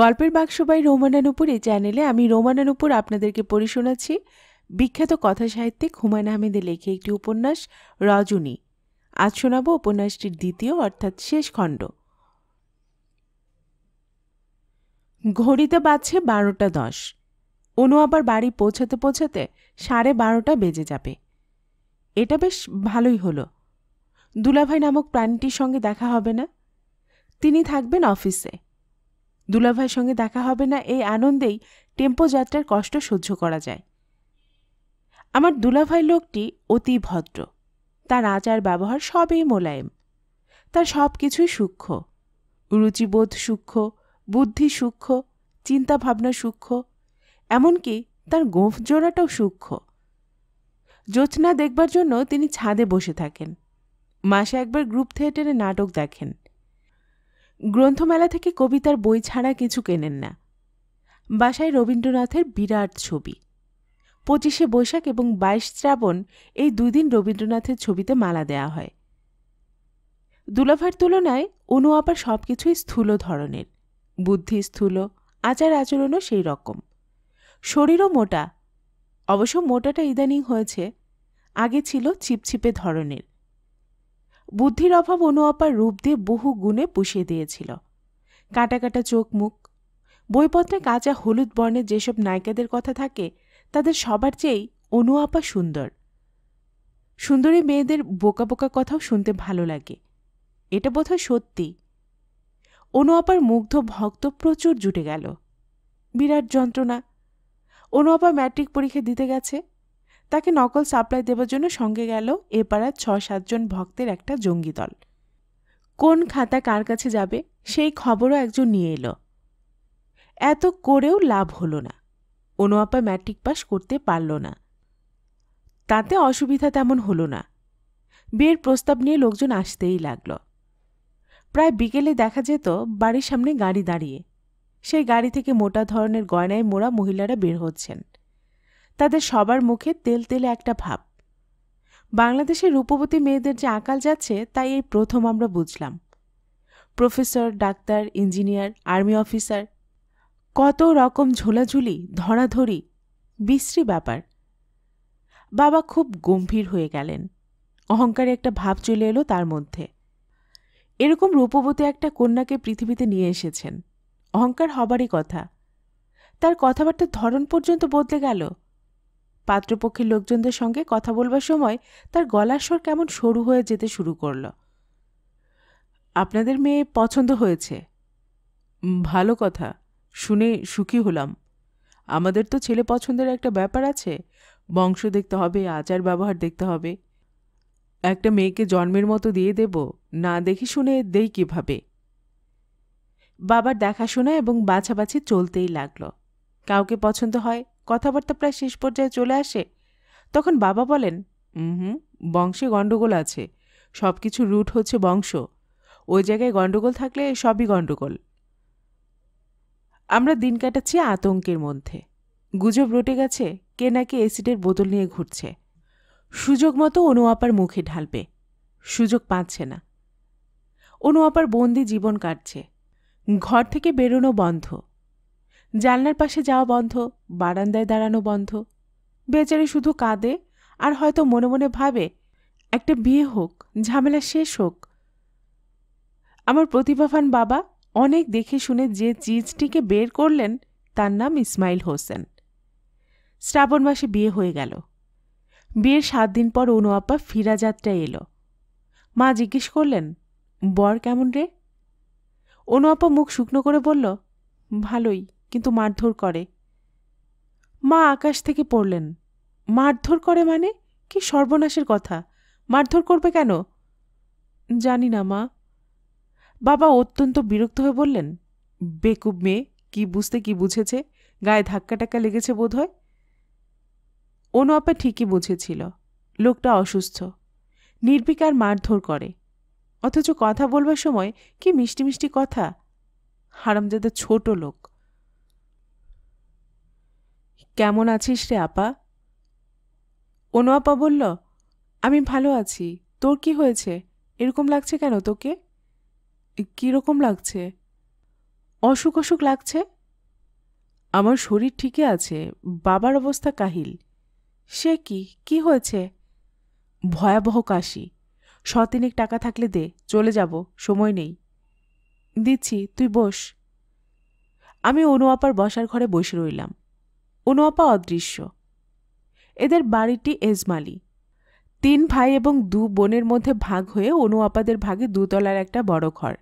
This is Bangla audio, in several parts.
গল্পের বাক্স বাই রোমানানুপুর এই চ্যানেলে আমি রোমানানুপুর আপনাদেরকে পড়ে শোনাচ্ছি বিখ্যাত কথা সাহিত্যিক হুমায়ুন আহমেদের লেখে একটি উপন্যাস রজনী আজ শোনাব উপন্যাসটির দ্বিতীয় অর্থাৎ শেষ খণ্ড ঘড়িতে বাজছে বারোটা দশ অনু আবার বাড়ি পৌঁছাতে পৌঁছাতে সাড়ে বারোটা বেজে যাবে এটা বেশ ভালোই হলো দুলাভাই নামক প্রাণীটির সঙ্গে দেখা হবে না তিনি থাকবেন অফিসে দুলাভাইয়ের সঙ্গে দেখা হবে না এই আনন্দেই টেম্পো যাত্রার কষ্ট সহ্য করা যায় আমার দুলাভাই লোকটি অতি ভদ্র তার আচার ব্যবহার সবই মোলায়েম তার সব কিছুই সূক্ষ্ম রুচিবোধ সূক্ষ্ম বুদ্ধি সূক্ষ্ম চিন্তাভাবনা সূক্ষ্ম এমনকি তার গোঁফ জোড়াটাও সূক্ষ্ম জ্যোৎস্না দেখবার জন্য তিনি ছাদে বসে থাকেন মাসে একবার গ্রুপ থিয়েটারে নাটক দেখেন গ্রন্থমেলা থেকে কবিতার বই ছাড়া কিছু কেনেন না বাসায় রবীন্দ্রনাথের বিরাট ছবি পঁচিশে বৈশাখ এবং বাইশ শ্রাবণ এই দুদিন রবীন্দ্রনাথের ছবিতে মালা দেয়া হয় দুলাভার তুলনায় অনু আবার সব কিছুই স্থূল ধরনের বুদ্ধি স্থূল আচার আচরণও সেই রকম শরীরও মোটা অবশ্য মোটাটা ইদানিং হয়েছে আগে ছিল ছিপছিপে ধরনের বুদ্ধির অভাব অনুয়াপার রূপ দিয়ে বহু গুণে পুষিয়ে দিয়েছিল কাটা কাটা চোখ মুখ বইপত্রে কাঁচা হলুদ বর্ণের যেসব নায়িকাদের কথা থাকে তাদের সবার চেয়েই অনুয়াপা সুন্দর সুন্দরী মেয়েদের বোকা বোকা কথাও শুনতে ভালো লাগে এটা বোধহয় সত্যি অনুয়াপার মুগ্ধ ভক্ত প্রচুর জুটে গেল বিরাট যন্ত্রণা অনুয়াপা ম্যাট্রিক পরীক্ষা দিতে গেছে তাকে নকল সাপ্লাই দেবার জন্য সঙ্গে গেল এ পাড়ার ছ সাতজন ভক্তের একটা জঙ্গি দল কোন খাতা কার কাছে যাবে সেই খবরও একজন নিয়ে এলো এত করেও লাভ হলো না আপা ম্যাট্রিক পাস করতে পারল না তাতে অসুবিধা তেমন হলো না বিয়ের প্রস্তাব নিয়ে লোকজন আসতেই লাগল প্রায় বিকেলে দেখা যেত বাড়ির সামনে গাড়ি দাঁড়িয়ে সেই গাড়ি থেকে মোটা ধরনের গয়নায় মোড়া মহিলারা বের হচ্ছেন তাদের সবার মুখে তেল তেলে একটা ভাব বাংলাদেশের রূপবতী মেয়েদের যে আকাল যাচ্ছে তাই এই প্রথম আমরা বুঝলাম professor doctor engineer army officer কত রকম ঝোলাঝুলি ধরাধরি বিশ্রী ব্যাপার বাবা খুব গম্ভীর হয়ে গেলেন অহংকারে একটা ভাব চলে এলো তার মধ্যে এরকম রূপবতী একটা কন্যাকে পৃথিবীতে নিয়ে এসেছেন অহংকার হবারই কথা তার কথাবার্তার ধরন পর্যন্ত বদলে গেল পাত্রপক্ষের লোকজনদের সঙ্গে কথা বলবার সময় তার গলার স্বর কেমন সরু হয়ে যেতে শুরু করল আপনাদের মেয়ে পছন্দ হয়েছে ভালো কথা শুনে সুখী হলাম আমাদের তো ছেলে পছন্দের একটা ব্যাপার আছে বংশ দেখতে হবে আচার ব্যবহার দেখতে হবে একটা মেয়েকে জন্মের মতো দিয়ে দেব না দেখি শুনে দেই কীভাবে বাবার দেখাশোনা এবং বাছাবাছি চলতেই লাগলো কাউকে পছন্দ হয় কথাবার্তা প্রায় শেষ পর্যায়ে চলে আসে তখন বাবা বলেন হুম বংশে গণ্ডগোল আছে সব কিছু রুট হচ্ছে বংশ ওই জায়গায় গণ্ডগোল থাকলে সবই গণ্ডগোল আমরা দিন কাটাচ্ছি আতঙ্কের মধ্যে গুজব রটে গেছে কে নাকি অ্যাসিডের বোতল নিয়ে ঘুরছে সুযোগ মতো অনুয়াপার মুখে ঢালবে সুযোগ পাচ্ছে না অনুয়াপার বন্দি জীবন কাটছে ঘর থেকে বেরোনো বন্ধ জানলার পাশে যাওয়া বন্ধ বারান্দায় দাঁড়ানো বন্ধ বেচারি শুধু কাঁদে আর হয়তো মনে মনে ভাবে একটা বিয়ে হোক ঝামেলা শেষ হোক আমার প্রতিভাবান বাবা অনেক দেখে শুনে যে চিজটিকে বের করলেন তার নাম ইসমাইল হোসেন শ্রাবণ মাসে বিয়ে হয়ে গেল বিয়ের সাত দিন পর অনু আপা যাত্রা এলো মা জিজ্ঞেস করলেন বর কেমন রে অনু আপা মুখ শুকনো করে বলল ভালোই কিন্তু মারধর করে মা আকাশ থেকে পড়লেন মারধর করে মানে কি সর্বনাশের কথা মারধর করবে কেন জানি না মা বাবা অত্যন্ত বিরক্ত হয়ে বললেন বেকুব মেয়ে কি বুঝতে কি বুঝেছে গায়ে ধাক্কা টাক্কা লেগেছে বোধ হয় অনু আপা ঠিকই বুঝেছিল লোকটা অসুস্থ নির্বিকার মারধর করে অথচ কথা বলবার সময় কি মিষ্টি মিষ্টি কথা হারামজাদা ছোট লোক কেমন আছিস রে আপা অনু আপা বলল আমি ভালো আছি তোর কি হয়েছে এরকম লাগছে কেন তোকে কীরকম লাগছে অসুখ অসুখ লাগছে আমার শরীর ঠিকই আছে বাবার অবস্থা কাহিল সে কি কি হয়েছে ভয়াবহ কাশি শতিনিক টাকা থাকলে দে চলে যাব সময় নেই দিচ্ছি তুই বস আমি অনু আপার বসার ঘরে বসে রইলাম অনুয়াপা অদৃশ্য এদের বাড়িটি এজমালি তিন ভাই এবং দু বোনের মধ্যে ভাগ হয়ে অনুয়াপাদের ভাগে দুতলার একটা বড় ঘর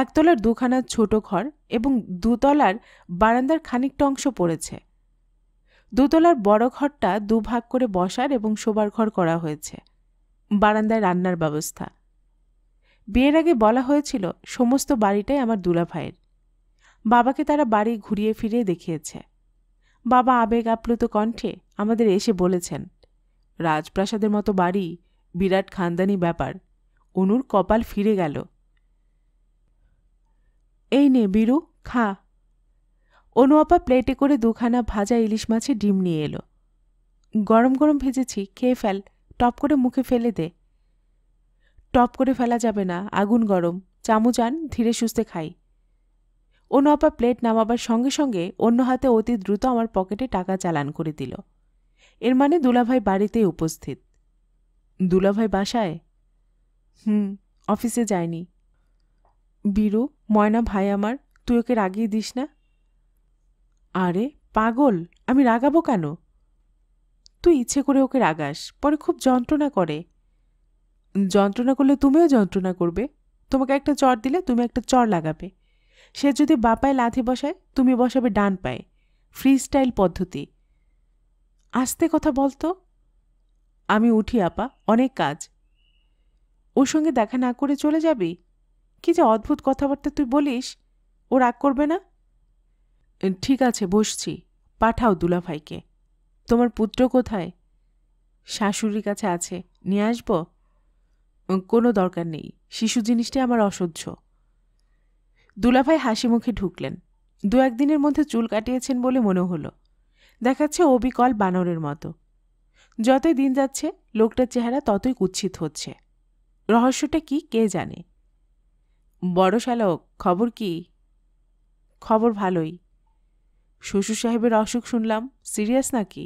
একতলার দুখানা ছোট ঘর এবং দুতলার বারান্দার খানিকটা অংশ পড়েছে দুতলার বড় ঘরটা দুভাগ করে বসার এবং শোবার ঘর করা হয়েছে বারান্দায় রান্নার ব্যবস্থা বিয়ের আগে বলা হয়েছিল সমস্ত বাড়িটাই আমার দুলাভাইয়ের বাবাকে তারা বাড়ি ঘুরিয়ে ফিরিয়ে দেখিয়েছে বাবা আবেগ আপ্লুত কণ্ঠে আমাদের এসে বলেছেন রাজপ্রাসাদের মতো বাড়ি বিরাট খানদানি ব্যাপার অনুর কপাল ফিরে গেল এই নে বিরু খা অনু আপা প্লেটে করে দুখানা ভাজা ইলিশ মাছের ডিম নিয়ে এলো গরম গরম ভেজেছি খেয়ে ফেল টপ করে মুখে ফেলে দে টপ করে ফেলা যাবে না আগুন গরম চামুচান আন ধীরে সুস্থে খাই অন্য আপা প্লেট নামাবার সঙ্গে সঙ্গে অন্য হাতে অতি দ্রুত আমার পকেটে টাকা চালান করে দিল এর মানে দুলাভাই বাড়িতে উপস্থিত দুলাভাই বাসায় হুম অফিসে যায়নি বীরু ময়না ভাই আমার তুই ওকে রাগিয়ে দিস না আরে পাগল আমি রাগাবো কেন তুই ইচ্ছে করে ওকে রাগাস পরে খুব যন্ত্রণা করে যন্ত্রণা করলে তুমিও যন্ত্রণা করবে তোমাকে একটা চর দিলে তুমি একটা চর লাগাবে সে যদি বা পায়ে লাথি বসায় তুমি বসাবে ডান পায়ে ফ্রি স্টাইল পদ্ধতি আস্তে কথা বলতো আমি উঠি আপা অনেক কাজ ওর সঙ্গে দেখা না করে চলে যাবি কি যে অদ্ভুত কথাবার্তা তুই বলিস ও রাগ করবে না ঠিক আছে বসছি পাঠাও দুলাভাইকে তোমার পুত্র কোথায় শাশুড়ির কাছে আছে নিয়ে আসব কোনো দরকার নেই শিশু জিনিসটি আমার অসহ্য দুলাভাই হাসি মুখে ঢুকলেন দু একদিনের মধ্যে চুল কাটিয়েছেন বলে মনে হলো দেখাচ্ছে অবিকল বানরের মতো যতই দিন যাচ্ছে লোকটার চেহারা ততই কুচ্ছিত হচ্ছে রহস্যটা কি কে জানে বড় শালক খবর কি খবর ভালোই শ্বশুর সাহেবের অসুখ শুনলাম সিরিয়াস নাকি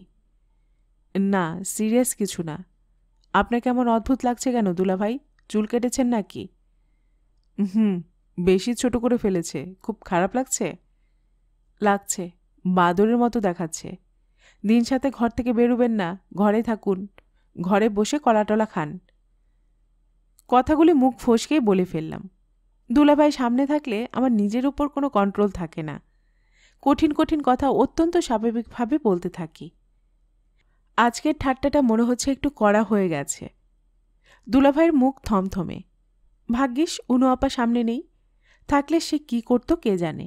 না সিরিয়াস কিছু না আপনাকে এমন অদ্ভুত লাগছে কেন দুলাভাই চুল কেটেছেন নাকি হুম বেশি ছোট করে ফেলেছে খুব খারাপ লাগছে লাগছে বাদরের মতো দেখাচ্ছে দিন সাথে ঘর থেকে বেরুবেন না ঘরে থাকুন ঘরে বসে কলাটলা খান কথাগুলি মুখ ফসকেই বলে ফেললাম দুলাভাই সামনে থাকলে আমার নিজের উপর কোনো কন্ট্রোল থাকে না কঠিন কঠিন কথা অত্যন্ত স্বাভাবিকভাবে বলতে থাকি আজকের ঠাট্টাটা মনে হচ্ছে একটু কড়া হয়ে গেছে দুলাভাইয়ের মুখ থমথমে ভাগ্যিস উনু আপা সামনে নেই থাকলে সে কি করতো কে জানে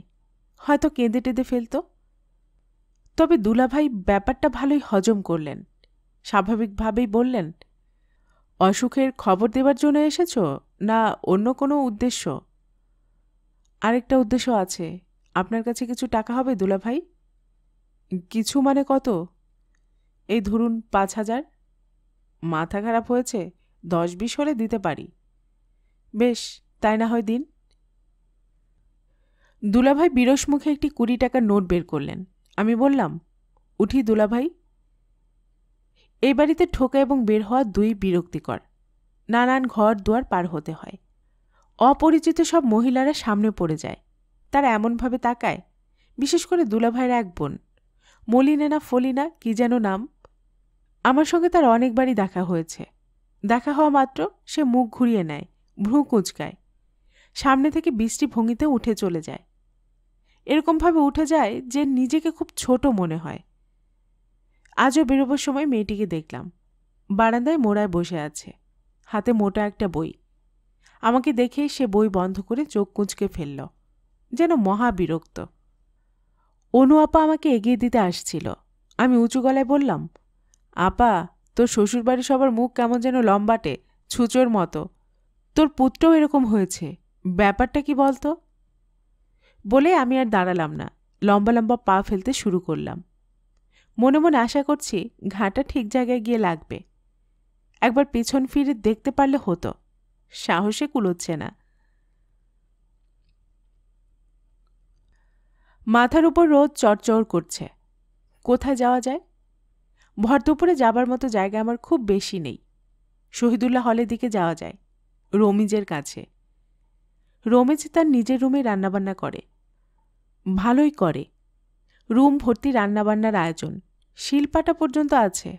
হয়তো কেঁদে টেঁদে ফেলত তবে দুলাভাই ব্যাপারটা ভালোই হজম করলেন স্বাভাবিকভাবেই বললেন অসুখের খবর দেবার জন্য এসেছ না অন্য কোনো উদ্দেশ্য আরেকটা উদ্দেশ্য আছে আপনার কাছে কিছু টাকা হবে দুলাভাই কিছু মানে কত এই ধরুন পাঁচ হাজার মাথা খারাপ হয়েছে দশ বিশ হলে দিতে পারি বেশ তাই না হয় দিন দুলাভাই বিরস মুখে একটি কুড়ি টাকার নোট বের করলেন আমি বললাম উঠি দুলাভাই এই বাড়িতে ঠোকা এবং বের হওয়া দুই বিরক্তিকর নানান ঘর দুয়ার পার হতে হয় অপরিচিত সব মহিলারা সামনে পড়ে যায় তারা এমনভাবে তাকায় বিশেষ করে দুলাভাইয়ের এক বোন মলিনেনা ফলিনা কি যেন নাম আমার সঙ্গে তার অনেকবারই দেখা হয়েছে দেখা হওয়া মাত্র সে মুখ ঘুরিয়ে নেয় ভ্রু কুচকায় সামনে থেকে বৃষ্টি ভঙ্গিতে উঠে চলে যায় এরকমভাবে উঠে যায় যে নিজেকে খুব ছোট মনে হয় আজও বেরোবার সময় মেয়েটিকে দেখলাম বারান্দায় মোড়ায় বসে আছে হাতে মোটা একটা বই আমাকে দেখে সে বই বন্ধ করে চোখ কুঁচকে ফেলল যেন মহা বিরক্ত অনু আপা আমাকে এগিয়ে দিতে আসছিল আমি উঁচু গলায় বললাম আপা তোর শ্বশুরবাড়ি সবার মুখ কেমন যেন লম্বাটে ছুচোর মতো তোর পুত্রও এরকম হয়েছে ব্যাপারটা কি বলতো বলে আমি আর দাঁড়ালাম না লম্বা লম্বা পা ফেলতে শুরু করলাম মনে মনে আশা করছি ঘাটা ঠিক জায়গায় গিয়ে লাগবে একবার পেছন ফিরে দেখতে পারলে হতো সাহসে কুলোচ্ছে না মাথার উপর রোদ চড়চড় করছে কোথায় যাওয়া যায় ভর দুপুরে যাবার মতো জায়গা আমার খুব বেশি নেই শহীদুল্লাহ হলের দিকে যাওয়া যায় রমিজের কাছে রমিজ তার নিজের রুমে রান্নাবান্না করে ভালোই করে রুম ভর্তি রান্নাবান্নার আয়োজন শিলপাটা পর্যন্ত আছে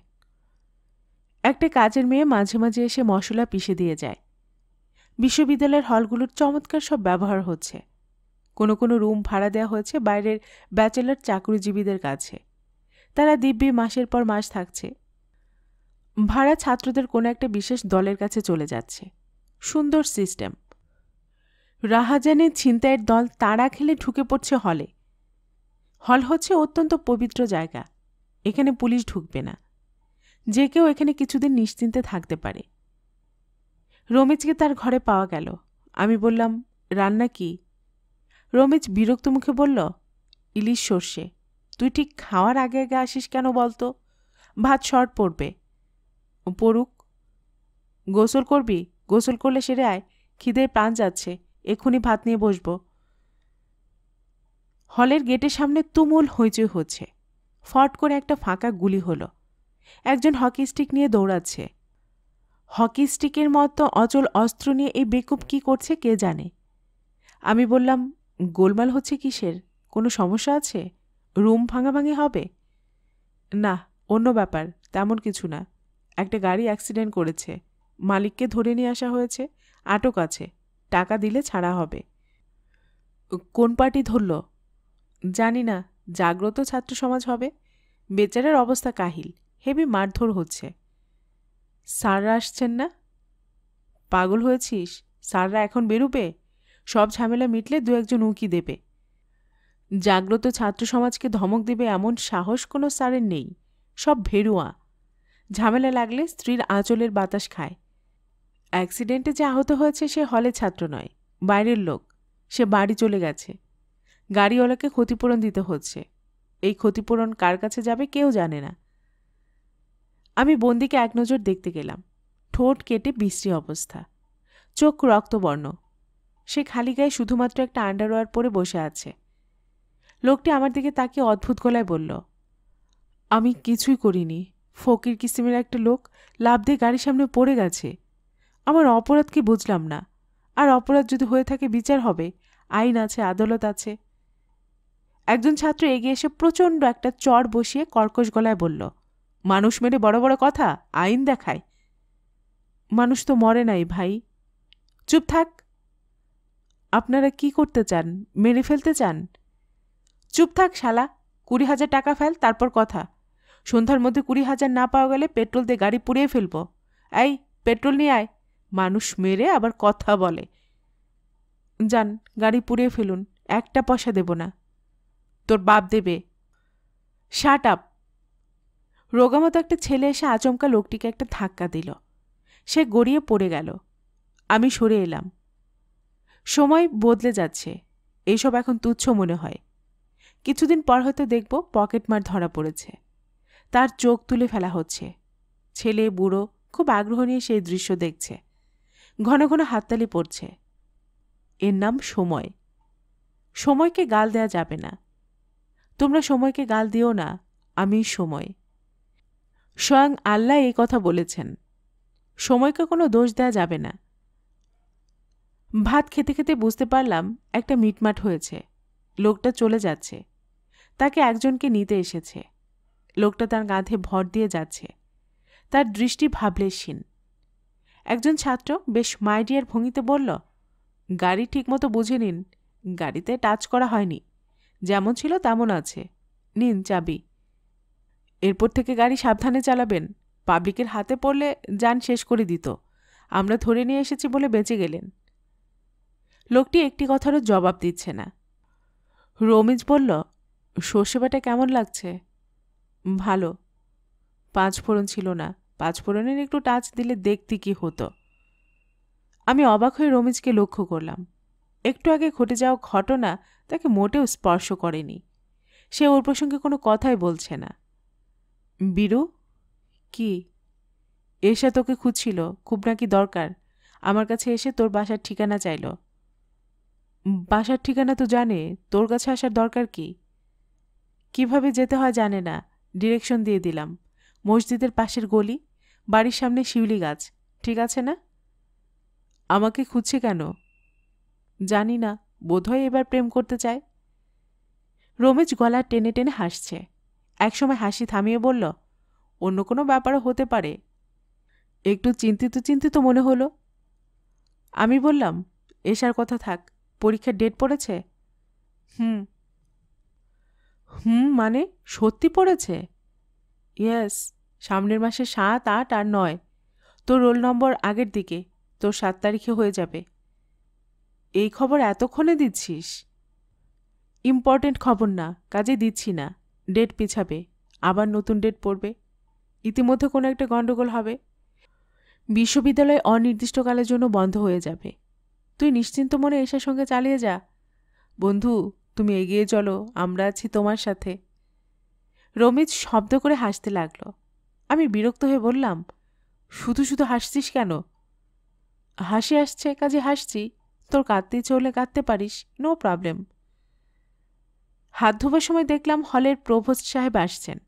একটা কাজের মেয়ে মাঝে মাঝে এসে মশলা পিষে দিয়ে যায় বিশ্ববিদ্যালয়ের হলগুলোর চমৎকার সব ব্যবহার হচ্ছে কোনো কোনো রুম ভাড়া দেওয়া হয়েছে বাইরের ব্যাচেলার চাকরিজীবীদের কাছে তারা দিব্যি মাসের পর মাস থাকছে ভাড়া ছাত্রদের কোনো একটা বিশেষ দলের কাছে চলে যাচ্ছে সুন্দর সিস্টেম রাহাজানের ছিনতাইয়ের দল তাড়া খেলে ঢুকে পড়ছে হলে হল হচ্ছে অত্যন্ত পবিত্র জায়গা এখানে পুলিশ ঢুকবে না যে কেউ এখানে কিছুদিন নিশ্চিন্তে থাকতে পারে রমেশকে তার ঘরে পাওয়া গেল আমি বললাম রান্না কি রমেশ বিরক্ত মুখে বলল ইলিশ সর্ষে তুই ঠিক খাওয়ার আগে আগে আসিস কেন বলতো ভাত শর্ট পড়বে পড়ুক গোসল করবি গোসল করলে সেরে আয় খিদে প্রাণ যাচ্ছে এখনই ভাত নিয়ে বসব হলের গেটের সামনে তুমুল হইচই হচ্ছে ফট করে একটা ফাঁকা গুলি হলো একজন হকি স্টিক নিয়ে দৌড়াচ্ছে হকি স্টিকের মতো অচল অস্ত্র নিয়ে এই বেকুব কি করছে কে জানে আমি বললাম গোলমাল হচ্ছে কিসের কোনো সমস্যা আছে রুম ভাঙাভাঙি হবে না অন্য ব্যাপার তেমন কিছু না একটা গাড়ি অ্যাক্সিডেন্ট করেছে মালিককে ধরে নিয়ে আসা হয়েছে আটক আছে টাকা দিলে ছাড়া হবে কোন পার্টি ধরল জানি না জাগ্রত ছাত্র সমাজ হবে বেচারার অবস্থা কাহিল হেবি মারধর হচ্ছে স্যাররা আসছেন না পাগল হয়েছিস স্যাররা এখন বেরুবে সব ঝামেলা মিটলে দু একজন উঁকি দেবে জাগ্রত ছাত্র সমাজকে ধমক দেবে এমন সাহস কোনো স্যারের নেই সব ভেরুয়া ঝামেলা লাগলে স্ত্রীর আঁচলের বাতাস খায় অ্যাক্সিডেন্টে যে আহত হয়েছে সে হলে ছাত্র নয় বাইরের লোক সে বাড়ি চলে গেছে গাড়িওয়ালাকে ক্ষতিপূরণ দিতে হচ্ছে এই ক্ষতিপূরণ কার কাছে যাবে কেউ জানে না আমি বন্দিকে এক নজর দেখতে গেলাম ঠোঁট কেটে বিশ্রী অবস্থা চোখ রক্তবর্ণ সে খালি গায়ে শুধুমাত্র একটা আন্ডারওয়ার পরে বসে আছে লোকটি আমার দিকে তাকে অদ্ভুত গলায় বলল আমি কিছুই করিনি ফকির কিসিমের একটা লোক লাভ দিয়ে গাড়ির সামনে পড়ে গেছে আমার অপরাধ কি বুঝলাম না আর অপরাধ যদি হয়ে থাকে বিচার হবে আইন আছে আদালত আছে একজন ছাত্র এগিয়ে এসে প্রচণ্ড একটা চর বসিয়ে কর্কশ গলায় বলল মানুষ মেরে বড় বড় কথা আইন দেখায় মানুষ তো মরে নাই ভাই চুপ থাক আপনারা কি করতে চান মেরে ফেলতে চান চুপ থাক শালা কুড়ি হাজার টাকা ফেল তারপর কথা সন্ধ্যার মধ্যে কুড়ি হাজার না পাওয়া গেলে পেট্রোল দিয়ে গাড়ি পুড়িয়ে ফেলবো এই পেট্রোল নিয়ে আয় মানুষ মেরে আবার কথা বলে যান গাড়ি পুড়িয়ে ফেলুন একটা পয়সা দেব না তোর বাপ দেবে শার্ট আপ রোগামতো একটা ছেলে এসে আচমকা লোকটিকে একটা ধাক্কা দিল সে গড়িয়ে পড়ে গেল আমি সরে এলাম সময় বদলে যাচ্ছে এইসব এখন তুচ্ছ মনে হয় কিছুদিন পর হয়তো দেখব পকেটমার ধরা পড়েছে তার চোখ তুলে ফেলা হচ্ছে ছেলে বুড়ো খুব আগ্রহ নিয়ে সেই দৃশ্য দেখছে ঘন ঘন হাততালি পড়ছে এর নাম সময় সময়কে গাল দেয়া যাবে না তোমরা সময়কে গাল দিও না আমি সময় স্বয়ং আল্লাহ এই কথা বলেছেন সময়কে কোনো দোষ দেয়া যাবে না ভাত খেতে খেতে বুঝতে পারলাম একটা মিটমাট হয়েছে লোকটা চলে যাচ্ছে তাকে একজনকে নিতে এসেছে লোকটা তার গাঁধে ভর দিয়ে যাচ্ছে তার দৃষ্টি ভাবলেশীন একজন ছাত্র বেশ মাইডিয়ার ভঙ্গিতে বলল গাড়ি ঠিকমতো বুঝে নিন গাড়িতে টাচ করা হয়নি যেমন ছিল তেমন আছে নিন চাবি এরপর থেকে গাড়ি সাবধানে চালাবেন পাবলিকের হাতে পড়লে যান শেষ করে দিত আমরা ধরে নিয়ে এসেছি বলে বেঁচে গেলেন লোকটি একটি কথারও জবাব দিচ্ছে না রমিজ বলল সর্ষে কেমন লাগছে ভালো পাঁচ ফোড়ন ছিল না পাঁচফোড়নের একটু টাচ দিলে দেখতে কি হতো আমি অবাক হয়ে রমিজকে লক্ষ্য করলাম একটু আগে ঘটে যাওয়া ঘটনা তাকে মোটেও স্পর্শ করেনি সে ওর প্রসঙ্গে কোনো কথাই বলছে না বীরু কি এসে তোকে খুঁজছিল খুব নাকি দরকার আমার কাছে এসে তোর বাসার ঠিকানা চাইল বাসার ঠিকানা তো জানে তোর কাছে আসার দরকার কি কিভাবে যেতে হয় জানে না ডিরেকশন দিয়ে দিলাম মসজিদের পাশের গলি বাড়ির সামনে শিউলি গাছ ঠিক আছে না আমাকে খুঁজছে কেন জানি না বোধহয় এবার প্রেম করতে চায় রমেশ গলা টেনে টেনে হাসছে একসময় হাসি থামিয়ে বলল অন্য কোনো ব্যাপারও হতে পারে একটু চিন্তিত চিন্তিত মনে হলো আমি বললাম এসার কথা থাক পরীক্ষার ডেট পড়েছে হুম হুম মানে সত্যি পড়েছে ইয়েস সামনের মাসে সাত আট আর নয় তোর রোল নম্বর আগের দিকে তোর সাত তারিখে হয়ে যাবে এই খবর এতক্ষণে দিচ্ছিস ইম্পর্টেন্ট খবর না কাজে দিচ্ছি না ডেট পিছাবে আবার নতুন ডেট পড়বে ইতিমধ্যে কোনো একটা গণ্ডগোল হবে বিশ্ববিদ্যালয় অনির্দিষ্টকালের জন্য বন্ধ হয়ে যাবে তুই নিশ্চিন্ত মনে এসার সঙ্গে চালিয়ে যা বন্ধু তুমি এগিয়ে চলো আমরা আছি তোমার সাথে রমিত শব্দ করে হাসতে লাগলো আমি বিরক্ত হয়ে বললাম শুধু শুধু হাসছিস কেন হাসি আসছে কাজে হাসছি তোর কাঁদতে চলে কাঁদতে পারিস নো প্রবলেম হাত ধোবার সময় দেখলাম হলের প্রভোস্ট সাহেব আসছেন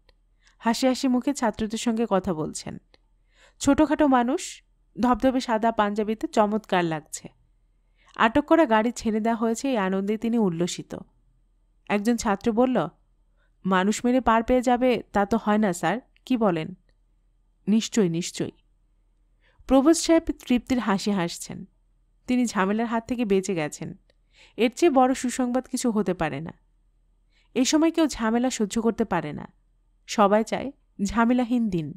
হাসি হাসি মুখে ছাত্রদের সঙ্গে কথা বলছেন ছোটোখাটো মানুষ ধবধবে সাদা পাঞ্জাবিতে চমৎকার লাগছে আটক করা গাড়ি ছেড়ে দেওয়া হয়েছে এই আনন্দে তিনি উল্লসিত একজন ছাত্র বলল মানুষ মেরে পার পেয়ে যাবে তা তো হয় না স্যার কি বলেন নিশ্চয় নিশ্চয়ই প্রবোধ সাহেব তৃপ্তির হাসি হাসছেন তিনি ঝামেলার হাত থেকে বেঁচে গেছেন এর চেয়ে বড় সুসংবাদ কিছু হতে পারে না এ সময় কেউ ঝামেলা সহ্য করতে পারে না সবাই চায় ঝামেলাহীন দিন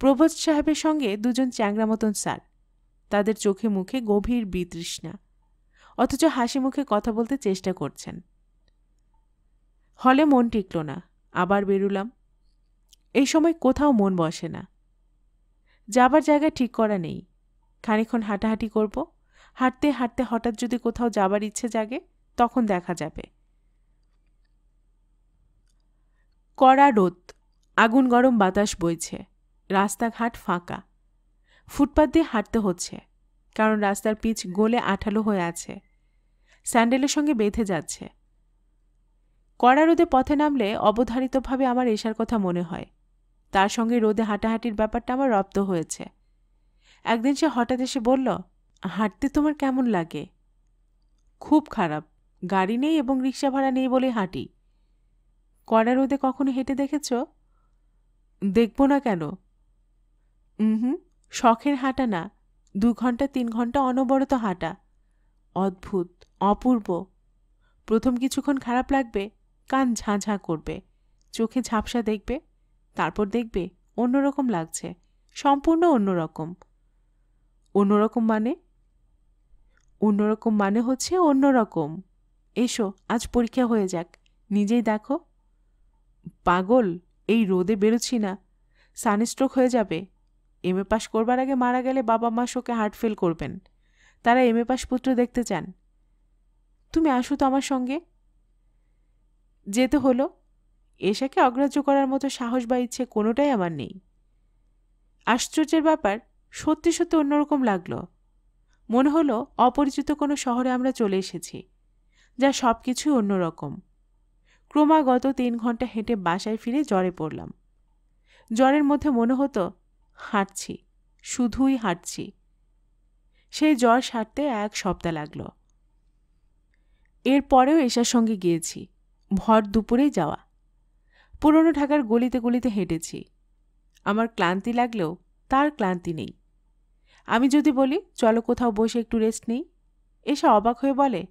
প্রভোজ সাহেবের সঙ্গে দুজন চ্যাংরা মতন স্যার তাদের চোখে মুখে গভীর বিতৃষ্ণা অথচ হাসি মুখে কথা বলতে চেষ্টা করছেন হলে মন টিকল না আবার বেরুলাম এই সময় কোথাও মন বসে না যাবার জায়গা ঠিক করা নেই খানিক্ষণ হাঁটাহাঁটি করব হাঁটতে হাঁটতে হঠাৎ যদি কোথাও যাবার ইচ্ছে জাগে তখন দেখা যাবে কড়া রোদ আগুন গরম বাতাস বইছে রাস্তাঘাট ফাঁকা ফুটপাত দিয়ে হাঁটতে হচ্ছে কারণ রাস্তার পিচ গোলে আঠালো হয়ে আছে স্যান্ডেলের সঙ্গে বেঁধে যাচ্ছে কড়া রোদে পথে নামলে অবধারিতভাবে আমার এশার কথা মনে হয় তার সঙ্গে রোদে হাঁটাহাঁটির ব্যাপারটা আমার রপ্ত হয়েছে একদিন সে হঠাৎ এসে বলল হাঁটতে তোমার কেমন লাগে খুব খারাপ গাড়ি নেই এবং রিক্সা ভাড়া নেই বলে হাঁটি কড়া রোদে কখনো হেঁটে দেখেছ দেখব না কেন হুম শখের হাঁটা না দু ঘন্টা তিন ঘন্টা অনবরত হাঁটা অদ্ভুত অপূর্ব প্রথম কিছুক্ষণ খারাপ লাগবে কান ঝাঁ ঝাঁ করবে চোখে ঝাপসা দেখবে তারপর দেখবে অন্যরকম লাগছে সম্পূর্ণ অন্যরকম অন্যরকম মানে অন্যরকম মানে হচ্ছে অন্যরকম এসো আজ পরীক্ষা হয়ে যাক নিজেই দেখো পাগল এই রোদে বেরোচ্ছি না সানস্ট্রোক হয়ে যাবে এম এ পাস করবার আগে মারা গেলে বাবা মা শোকে হার্ট ফেল করবেন তারা এম এ পাস পুত্র দেখতে চান তুমি আসো তো আমার সঙ্গে যেতে হলো এশাকে অগ্রাহ্য করার মতো সাহস বা ইচ্ছে কোনোটাই আমার নেই আশ্চর্যের ব্যাপার সত্যি সত্যি অন্যরকম লাগলো মনে হলো অপরিচিত কোনো শহরে আমরা চলে এসেছি যা সব কিছুই অন্যরকম ক্রমাগত তিন ঘন্টা হেঁটে বাসায় ফিরে জ্বরে পড়লাম জ্বরের মধ্যে মনে হতো হাঁটছি শুধুই হাঁটছি সেই জ্বর সারতে এক সপ্তাহ লাগল এরপরেও এশার সঙ্গে গিয়েছি ভর দুপুরেই যাওয়া পুরনো ঢাকার গলিতে গলিতে হেঁটেছি আমার ক্লান্তি লাগলেও তার ক্লান্তি নেই আমি যদি বলি চলো কোথাও বসে একটু রেস্ট নেই এসে অবাক হয়ে বলে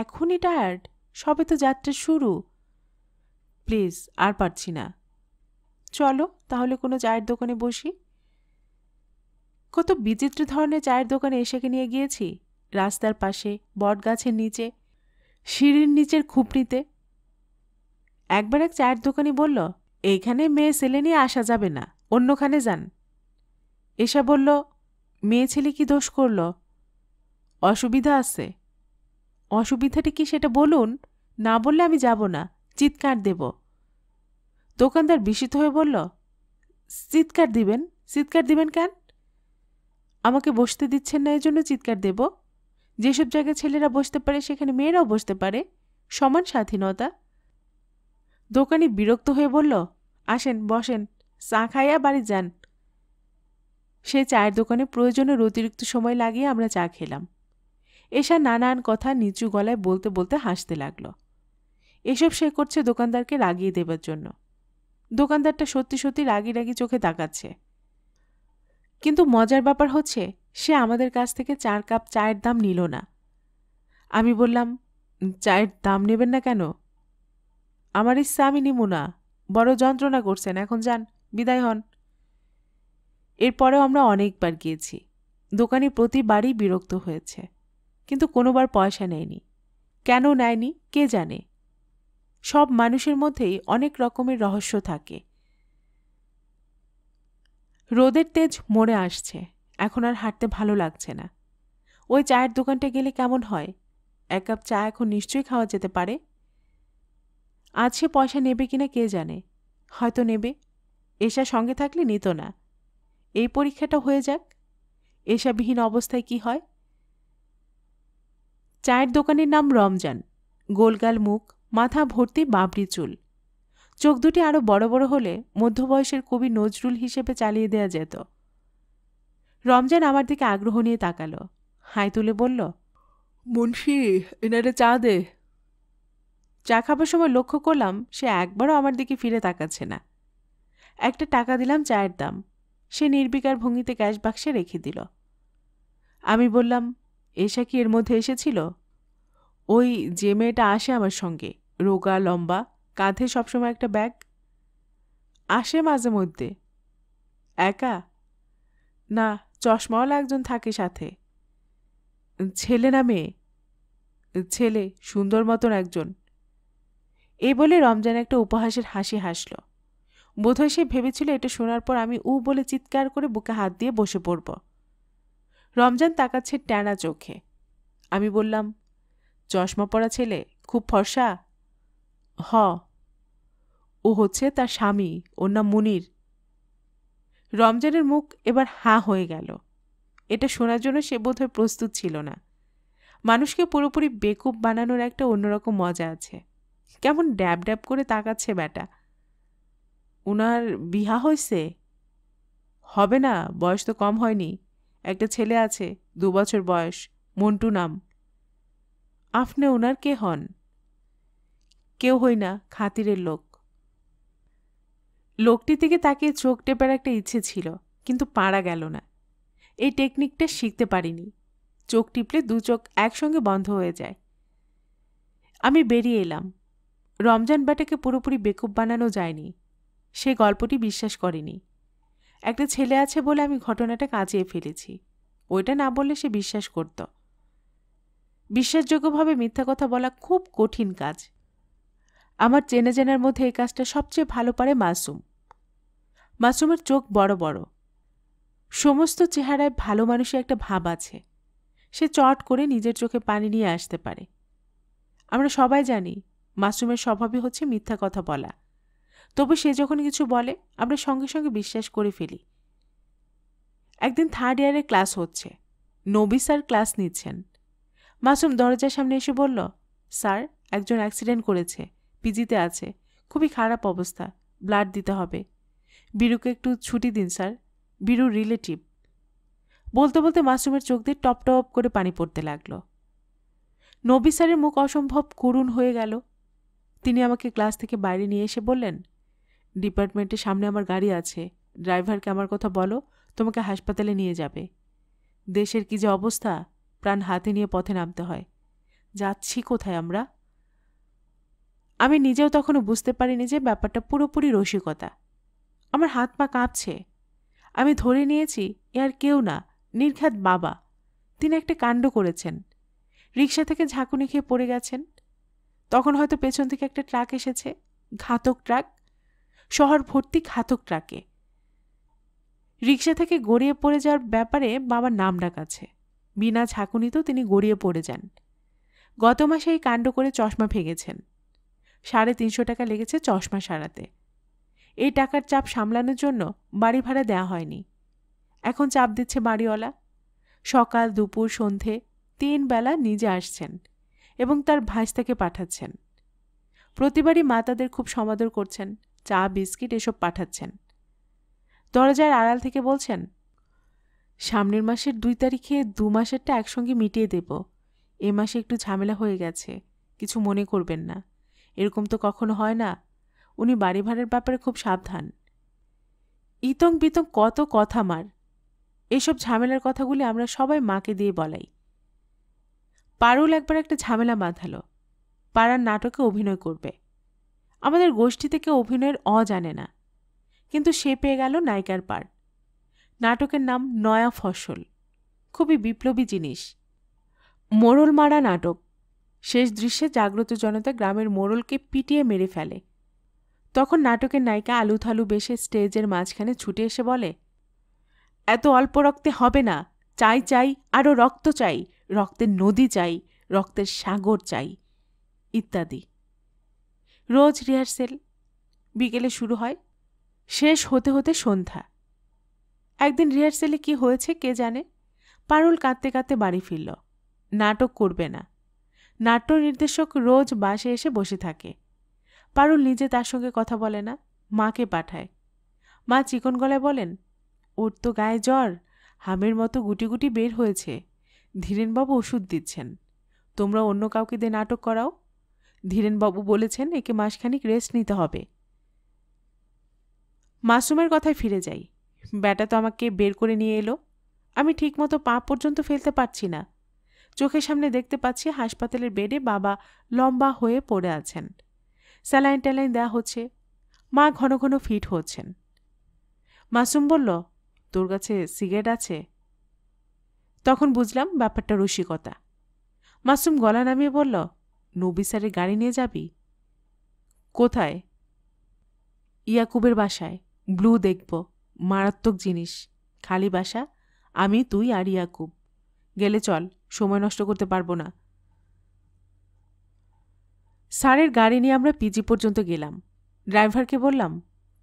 এখনই টায়ার্ড সবে তো যাত্রা শুরু প্লিজ আর পারছি না চলো তাহলে কোনো চায়ের দোকানে বসি কত বিচিত্র ধরনের চায়ের দোকানে এসেকে নিয়ে গিয়েছি রাস্তার পাশে বটগাছের নিচে সিঁড়ির নিচের খুপড়িতে একবার এক চায়ের দোকানি বলল এইখানে মেয়ে ছেলে নিয়ে আসা যাবে না অন্যখানে যান এসা বলল মেয়ে ছেলে কি দোষ করল অসুবিধা আছে অসুবিধাটি কি সেটা বলুন না বললে আমি যাব না চিৎকার দেব দোকানদার বিস্মিত হয়ে বলল চিৎকার দিবেন চিৎকার দিবেন কেন আমাকে বসতে দিচ্ছেন না এজন্য চিৎকার দেব যেসব জায়গায় ছেলেরা বসতে পারে সেখানে মেয়েরাও বসতে পারে সমান স্বাধীনতা দোকানি বিরক্ত হয়ে বলল আসেন বসেন চা খাইয়া বাড়ি যান সে চায়ের দোকানে প্রয়োজনের অতিরিক্ত সময় লাগিয়ে আমরা চা খেলাম এসা নানান কথা নিচু গলায় বলতে বলতে হাসতে লাগলো এসব সে করছে দোকানদারকে রাগিয়ে দেবার জন্য দোকানদারটা সত্যি সত্যি রাগি রাগি চোখে তাকাচ্ছে কিন্তু মজার ব্যাপার হচ্ছে সে আমাদের কাছ থেকে চার কাপ চায়ের দাম নিল না আমি বললাম চায়ের দাম নেবেন না কেন আমার এই স্বামী নিমুনা বড় যন্ত্রণা করছেন এখন যান বিদায় হন এরপরেও আমরা অনেকবার গিয়েছি দোকানে প্রতিবারই বিরক্ত হয়েছে কিন্তু কোনোবার পয়সা নেয়নি কেন নেয়নি কে জানে সব মানুষের মধ্যেই অনেক রকমের রহস্য থাকে রোদের তেজ মরে আসছে এখন আর হাঁটতে ভালো লাগছে না ওই চায়ের দোকানটা গেলে কেমন হয় এক কাপ চা এখন নিশ্চয়ই খাওয়া যেতে পারে আজ সে পয়সা নেবে কিনা কে জানে হয়তো নেবে এশা সঙ্গে থাকলে নিত না এই পরীক্ষাটা হয়ে যাক এশাবিহীন অবস্থায় কি হয় চায়ের দোকানের নাম রমজান গোলগাল মুখ মাথা ভর্তি বাবরি চুল চোখ দুটি আরও বড় বড় হলে মধ্যবয়সের কবি নজরুল হিসেবে চালিয়ে দেয়া যেত রমজান আমার দিকে আগ্রহ নিয়ে তাকালো হাই তুলে বলল মুন্সি এনারে চা দে চা খাবার সময় লক্ষ্য করলাম সে একবারও আমার দিকে ফিরে তাকাচ্ছে না একটা টাকা দিলাম চায়ের দাম সে নির্বিকার ভঙ্গিতে ক্যাশ বাক্সে রেখে দিল আমি বললাম এসা কি এর মধ্যে এসেছিল ওই যে মেয়েটা আসে আমার সঙ্গে রোগা লম্বা কাঁধে সবসময় একটা ব্যাগ আসে মাঝে মধ্যে একা না চশমাওয়ালা একজন থাকে সাথে ছেলে না মেয়ে ছেলে সুন্দর মতন একজন এই বলে রমজান একটা উপহাসের হাসি হাসল বোধহয় সে ভেবেছিল এটা শোনার পর আমি উ বলে চিৎকার করে বুকে হাত দিয়ে বসে পড়ব রমজান তাকাচ্ছে ট্যানা চোখে আমি বললাম চশমা পরা ছেলে খুব ফর্সা হ ও হচ্ছে তার স্বামী ওর নাম মুনির রমজানের মুখ এবার হা হয়ে গেল এটা শোনার জন্য সে বোধহয় প্রস্তুত ছিল না মানুষকে পুরোপুরি বেকুব বানানোর একটা অন্যরকম মজা আছে কেমন ড্যাব ড্যাব করে তাকাচ্ছে ব্যাটা উনার বিহা হয়েছে হবে না বয়স তো কম হয়নি একটা ছেলে আছে দু বছর বয়স মন্টু নাম আপনি ওনার কে হন কেউ হই না খাতিরের লোক লোকটি থেকে তাকে চোখ টেপার একটা ইচ্ছে ছিল কিন্তু পাড়া গেল না এই টেকনিকটা শিখতে পারিনি চোখ টিপলে দু চোখ একসঙ্গে বন্ধ হয়ে যায় আমি বেরিয়ে এলাম রমজান বাটাকে পুরোপুরি বেকুব বানানো যায়নি সে গল্পটি বিশ্বাস করেনি একটা ছেলে আছে বলে আমি ঘটনাটা কাজিয়ে ফেলেছি ওইটা না বললে সে বিশ্বাস করত বিশ্বাসযোগ্যভাবে মিথ্যা কথা বলা খুব কঠিন কাজ আমার চেনা জানার মধ্যে এই কাজটা সবচেয়ে ভালো পারে মাসুম মাসুমের চোখ বড় বড় সমস্ত চেহারায় ভালো মানুষের একটা ভাব আছে সে চট করে নিজের চোখে পানি নিয়ে আসতে পারে আমরা সবাই জানি মাশরুমের স্বভাবই হচ্ছে মিথ্যা কথা বলা তবু সে যখন কিছু বলে আমরা সঙ্গে সঙ্গে বিশ্বাস করে ফেলি একদিন থার্ড ইয়ারে ক্লাস হচ্ছে নবী স্যার ক্লাস নিচ্ছেন মাসুম দরজার সামনে এসে বলল স্যার একজন অ্যাক্সিডেন্ট করেছে পিজিতে আছে খুবই খারাপ অবস্থা ব্লাড দিতে হবে বীরুকে একটু ছুটি দিন স্যার বিরু রিলেটিভ বলতে বলতে মাসুমের চোখ দিয়ে টপ টপ করে পানি পড়তে লাগলো নবী স্যারের মুখ অসম্ভব করুণ হয়ে গেল তিনি আমাকে ক্লাস থেকে বাইরে নিয়ে এসে বললেন ডিপার্টমেন্টের সামনে আমার গাড়ি আছে ড্রাইভারকে আমার কথা বলো তোমাকে হাসপাতালে নিয়ে যাবে দেশের কি যে অবস্থা প্রাণ হাতে নিয়ে পথে নামতে হয় যাচ্ছি কোথায় আমরা আমি নিজেও তখনও বুঝতে পারিনি যে ব্যাপারটা পুরোপুরি রসিকতা আমার হাত পা কাঁপছে আমি ধরে নিয়েছি এ আর কেউ না নির্ঘাত বাবা তিনি একটা কাণ্ড করেছেন রিক্সা থেকে ঝাঁকুনি খেয়ে পড়ে গেছেন তখন হয়তো পেছন থেকে একটা ট্রাক এসেছে ঘাতক ট্রাক শহর ভর্তি ঘাতক ট্রাকে রিক্সা থেকে গড়িয়ে পড়ে যাওয়ার ব্যাপারে বাবার নাম ডাকাছে বিনা ঝাঁকুনিতেও তিনি গড়িয়ে পড়ে যান গত মাসে এই কাণ্ড করে চশমা ভেঙেছেন সাড়ে তিনশো টাকা লেগেছে চশমা সারাতে এই টাকার চাপ সামলানোর জন্য বাড়ি ভাড়া দেয়া হয়নি এখন চাপ দিচ্ছে বাড়িওয়ালা সকাল দুপুর সন্ধে তিন বেলা নিজে আসছেন এবং তার ভাইস তাকে পাঠাচ্ছেন প্রতিবারই মা তাদের খুব সমাদর করছেন চা বিস্কিট এসব পাঠাচ্ছেন দরজার আড়াল থেকে বলছেন সামনের মাসের দুই তারিখে দু মাসেরটা একসঙ্গে মিটিয়ে দেব এ মাসে একটু ঝামেলা হয়ে গেছে কিছু মনে করবেন না এরকম তো কখনো হয় না উনি বাড়ি ভাড়ার ব্যাপারে খুব সাবধান ইতং বিতং কত কথা মার এসব ঝামেলার কথাগুলি আমরা সবাই মাকে দিয়ে বলাই পারুল একবার একটা ঝামেলা বাঁধালো পাড়ার নাটকে অভিনয় করবে আমাদের গোষ্ঠী থেকে অভিনয়ের অ জানে না কিন্তু সে পেয়ে গেল নায়িকার পার নাটকের নাম নয়া ফসল খুবই বিপ্লবী জিনিস মোরল মারা নাটক শেষ দৃশ্যে জাগ্রত জনতা গ্রামের মোড়লকে পিটিয়ে মেরে ফেলে তখন নাটকের নায়িকা আলুথালু বেশে স্টেজের মাঝখানে ছুটে এসে বলে এত অল্প রক্তে হবে না চাই চাই আরও রক্ত চাই রক্তের নদী চাই রক্তের সাগর চাই ইত্যাদি রোজ রিহার্সেল বিকেলে শুরু হয় শেষ হতে হতে সন্ধ্যা একদিন রিহার্সেলে কি হয়েছে কে জানে পারুল কাঁদতে কাঁদতে বাড়ি ফিরল নাটক করবে না নাট্য নির্দেশক রোজ বাসে এসে বসে থাকে পারুল নিজে তার সঙ্গে কথা বলে না মাকে পাঠায় মা চিকন গলায় বলেন ওর তো গায়ে জ্বর হামের মতো গুটি গুটি বের হয়েছে ধীরেনবাবু ওষুধ দিচ্ছেন তোমরা অন্য কাউকে দিয়ে নাটক করাও ধীরেনবাবু বলেছেন একে মাসখানিক রেস্ট নিতে হবে মাসুমের কথায় ফিরে যাই ব্যাটা তো আমাকে বের করে নিয়ে এলো আমি ঠিকমতো পা পর্যন্ত ফেলতে পারছি না চোখের সামনে দেখতে পাচ্ছি হাসপাতালের বেডে বাবা লম্বা হয়ে পড়ে আছেন স্যালাইন ট্যালাইন দেওয়া হচ্ছে মা ঘন ঘন ফিট হচ্ছেন মাসুম বলল তোর কাছে সিগারেট আছে তখন বুঝলাম ব্যাপারটা রসিকতা মাসুম গলা নামিয়ে বলল নবী স্যারের গাড়ি নিয়ে যাবি কোথায় ইয়াকুবের বাসায় ব্লু দেখব মারাত্মক জিনিস খালি বাসা আমি তুই আর ইয়াকুব গেলে চল সময় নষ্ট করতে পারবো না স্যারের গাড়ি নিয়ে আমরা পিজি পর্যন্ত গেলাম ড্রাইভারকে বললাম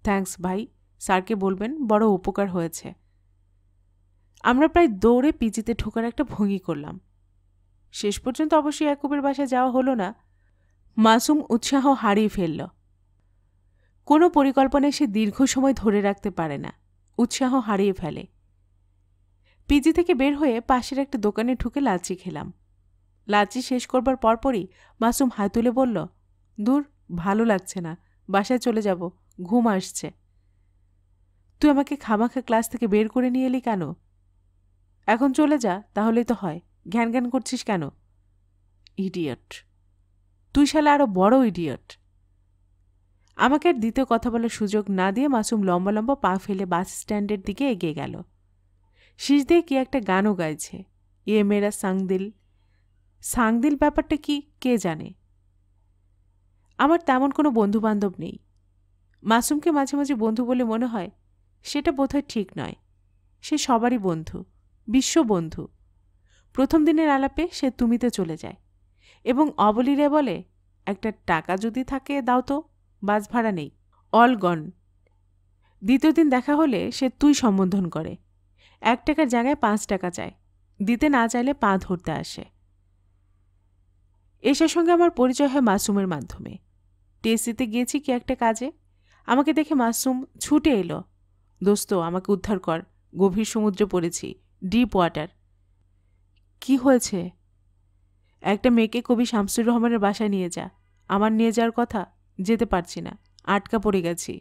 থ্যাংকস ভাই স্যারকে বলবেন বড় উপকার হয়েছে আমরা প্রায় দৌড়ে পিজিতে ঢোকার একটা ভঙ্গি করলাম শেষ পর্যন্ত অবশ্যই ইয়াকুবের বাসায় যাওয়া হলো না মাসুম উৎসাহ হারিয়ে ফেলল কোনো পরিকল্পনা সে দীর্ঘ সময় ধরে রাখতে পারে না উৎসাহ হারিয়ে ফেলে পিজি থেকে বের হয়ে পাশের একটা দোকানে ঢুকে লাচি খেলাম লাচি শেষ করবার পরপরই মাসুম হাত তুলে বলল দূর ভালো লাগছে না বাসায় চলে যাব ঘুম আসছে তুই আমাকে খামাখা ক্লাস থেকে বের করে নিয়ে এলি কেন এখন চলে যা তাহলেই তো হয় জ্ঞান জ্ঞান করছিস কেন ইডিয়ট তুই শালে আরও বড় ইডিয়ট আমাকে আর দ্বিতীয় কথা বলার সুযোগ না দিয়ে মাসুম লম্বা লম্বা পা ফেলে বাস স্ট্যান্ডের দিকে এগিয়ে গেল শীষ দিয়ে কি একটা গানও গাইছে ইয়ে মেয়েরা সাংদিল সাংদিল ব্যাপারটা কি কে জানে আমার তেমন কোনো বন্ধুবান্ধব নেই মাসুমকে মাঝে মাঝে বন্ধু বলে মনে হয় সেটা বোধহয় ঠিক নয় সে সবারই বন্ধু বিশ্ববন্ধু প্রথম দিনের আলাপে সে তুমিতে চলে যায় এবং অবলিরে বলে একটা টাকা যদি থাকে দাও তো বাস ভাড়া নেই অল গন দ্বিতীয় দিন দেখা হলে সে তুই সম্বোধন করে এক টাকার জায়গায় পাঁচ টাকা চায় দিতে না চাইলে পা ধরতে আসে এসার সঙ্গে আমার পরিচয় হয় মাসুমের মাধ্যমে টিএসসিতে গিয়েছি কি একটা কাজে আমাকে দেখে মাসুম ছুটে এলো দোস্ত আমাকে উদ্ধার কর গভীর সমুদ্রে পড়েছি ডিপ ওয়াটার কি হয়েছে একটা মেয়েকে কবি শামসুর রহমানের বাসায় নিয়ে যা আমার নিয়ে যাওয়ার কথা যেতে পারছি না আটকা পড়ে গেছি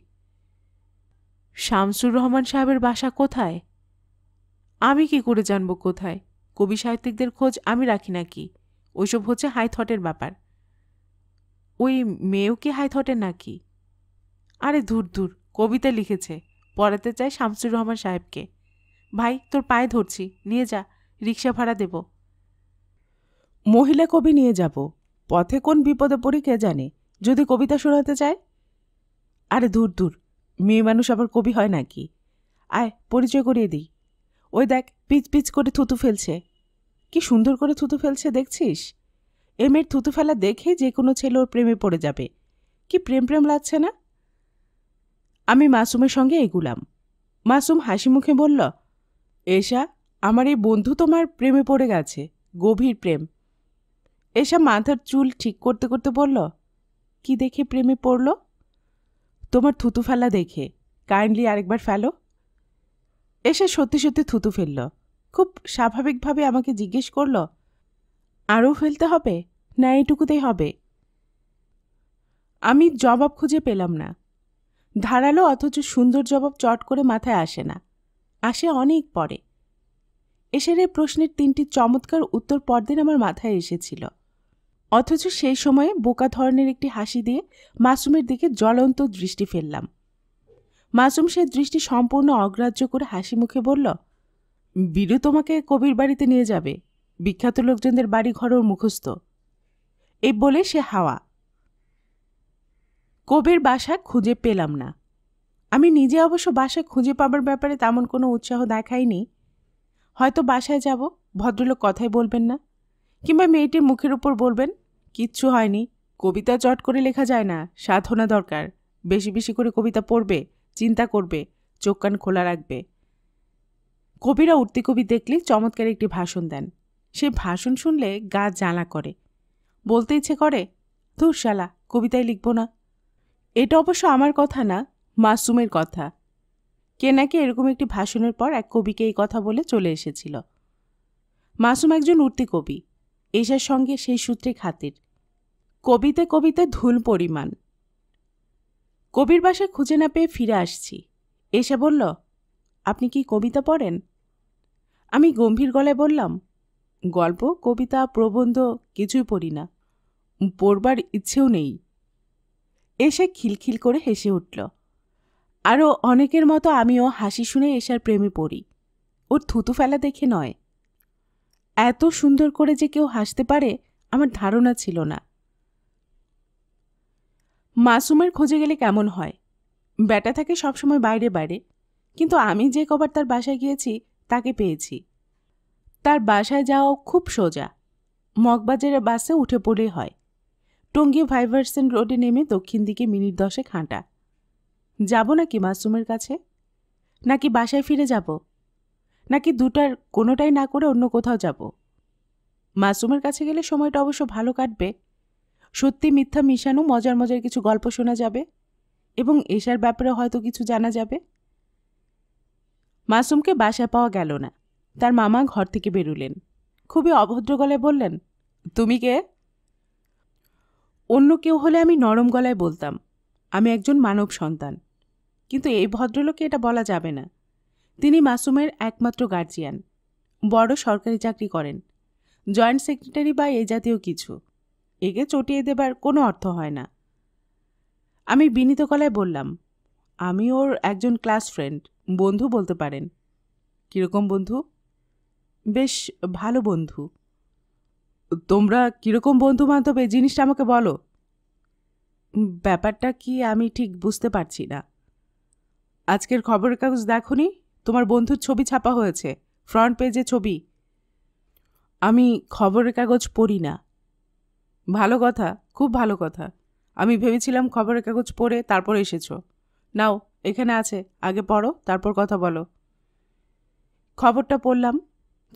শামসুর রহমান সাহেবের বাসা কোথায় আমি কি করে জানব কোথায় কবি সাহিত্যিকদের খোঁজ আমি রাখি নাকি ওইসব হচ্ছে হাইথটের ব্যাপার ওই মেয়েও কি হাইথটের নাকি আরে ধুর ধুর কবিতা লিখেছে পড়াতে চায় শামসুর রহমান সাহেবকে ভাই তোর পায়ে ধরছি নিয়ে যা রিক্সা ভাড়া দেব মহিলা কবি নিয়ে যাব পথে কোন বিপদে পড়ি কে জানে যদি কবিতা শোনাতে চায় আরে দূর দূর মেয়ে মানুষ আবার কবি হয় নাকি আয় পরিচয় করিয়ে দিই ওই দেখ পিচ পিচ করে থুতু ফেলছে কি সুন্দর করে থুতু ফেলছে দেখছিস এমের থুতু ফেলা দেখে যে কোনো ছেলে ওর প্রেমে পড়ে যাবে কি প্রেম প্রেম লাগছে না আমি মাসুমের সঙ্গে এগুলাম মাসুম হাসি মুখে বলল এসা আমার এই বন্ধু তোমার প্রেমে পড়ে গেছে গভীর প্রেম এসা মাথার চুল ঠিক করতে করতে বলল কি দেখে প্রেমে পড়ল তোমার থুতু ফেলা দেখে কাইন্ডলি আরেকবার ফেলো এসা সত্যি সত্যি থুতু ফেলল খুব স্বাভাবিকভাবে আমাকে জিজ্ঞেস করল আরও ফেলতে হবে না এটুকুতেই হবে আমি জবাব খুঁজে পেলাম না ধারালো অথচ সুন্দর জবাব চট করে মাথায় আসে না আসে অনেক পরে এসের এই প্রশ্নের তিনটি চমৎকার উত্তর পরদিন আমার মাথায় এসেছিল অথচ সেই সময়ে বোকা ধরনের একটি হাসি দিয়ে মাসুমের দিকে জ্বলন্ত দৃষ্টি ফেললাম মাসুম সে দৃষ্টি সম্পূর্ণ অগ্রাহ্য করে হাসি মুখে বলল বীরু তোমাকে কবির বাড়িতে নিয়ে যাবে বিখ্যাত লোকজনদের বাড়ি ঘরের মুখস্থ এই বলে সে হাওয়া কবির বাসা খুঁজে পেলাম না আমি নিজে অবশ্য বাসায় খুঁজে পাবার ব্যাপারে তেমন কোনো উৎসাহ দেখাইনি হয়তো বাসায় যাব ভদ্রলোক কথাই বলবেন না কিংবা মেয়েটির মুখের উপর বলবেন কিচ্ছু হয়নি কবিতা চট করে লেখা যায় না সাধনা দরকার বেশি বেশি করে কবিতা পড়বে চিন্তা করবে চোখ কান খোলা রাখবে কবিরা উঠতি কবি দেখলে চমৎকার একটি ভাষণ দেন সে ভাষণ শুনলে গা জ্বালা করে বলতে ইচ্ছে করে ধুরশালা কবিতায় লিখব না এটা অবশ্য আমার কথা না মাসুমের কথা কে নাকি এরকম একটি ভাষণের পর এক কবিকে এই কথা বলে চলে এসেছিল মাসুম একজন উঠতি কবি এইসার সঙ্গে সেই সূত্রে খাতির কবিতে কবিতে ধুল পরিমাণ কবির বাসা খুঁজে না পেয়ে ফিরে আসছি এসে বলল আপনি কি কবিতা পড়েন আমি গম্ভীর গলায় বললাম গল্প কবিতা প্রবন্ধ কিছুই পড়ি না পড়বার ইচ্ছেও নেই এসে খিলখিল করে হেসে উঠল আরও অনেকের মতো আমিও হাসি শুনে এশার প্রেমে পড়ি ওর থুতু ফেলা দেখে নয় এত সুন্দর করে যে কেউ হাসতে পারে আমার ধারণা ছিল না মাসুমের খোঁজে গেলে কেমন হয় ব্যাটা থাকে সবসময় বাইরে বাইরে কিন্তু আমি যে কবার তার বাসায় গিয়েছি তাকে পেয়েছি তার বাসায় যাওয়া খুব সোজা মগবাজারের বাসে উঠে পড়ে হয় টঙ্গী ভাইভার্সেন রোডে নেমে দক্ষিণ দিকে মিনিট দশে খাঁটা যাব নাকি মাসুমের কাছে নাকি বাসায় ফিরে যাব নাকি দুটার কোনোটাই না করে অন্য কোথাও যাব মাসুমের কাছে গেলে সময়টা অবশ্য ভালো কাটবে সত্যি মিথ্যা মিশানো মজার মজার কিছু গল্প শোনা যাবে এবং এশার ব্যাপারে হয়তো কিছু জানা যাবে মাসুমকে বাসায় পাওয়া গেল না তার মামা ঘর থেকে বেরুলেন খুবই অভদ্র গলায় বললেন তুমি কে অন্য কেউ হলে আমি নরম গলায় বলতাম আমি একজন মানব সন্তান কিন্তু এই ভদ্রলোককে এটা বলা যাবে না তিনি মাসুমের একমাত্র গার্জিয়ান বড় সরকারি চাকরি করেন জয়েন্ট সেক্রেটারি বা এ জাতীয় কিছু একে চটিয়ে দেবার কোনো অর্থ হয় না আমি বিনীত গলায় বললাম আমি ওর একজন ক্লাস ফ্রেন্ড বন্ধু বলতে পারেন কীরকম বন্ধু বেশ ভালো বন্ধু তোমরা কীরকম বন্ধু বান্ধব এই জিনিসটা আমাকে বলো ব্যাপারটা কি আমি ঠিক বুঝতে পারছি না আজকের খবরের কাগজ দেখনি তোমার বন্ধুর ছবি ছাপা হয়েছে ফ্রন্ট পেজে ছবি আমি খবরের কাগজ পড়ি না ভালো কথা খুব ভালো কথা আমি ভেবেছিলাম খবরের কাগজ পড়ে তারপর এসেছো নাও এখানে আছে আগে পড়ো তারপর কথা বলো খবরটা পড়লাম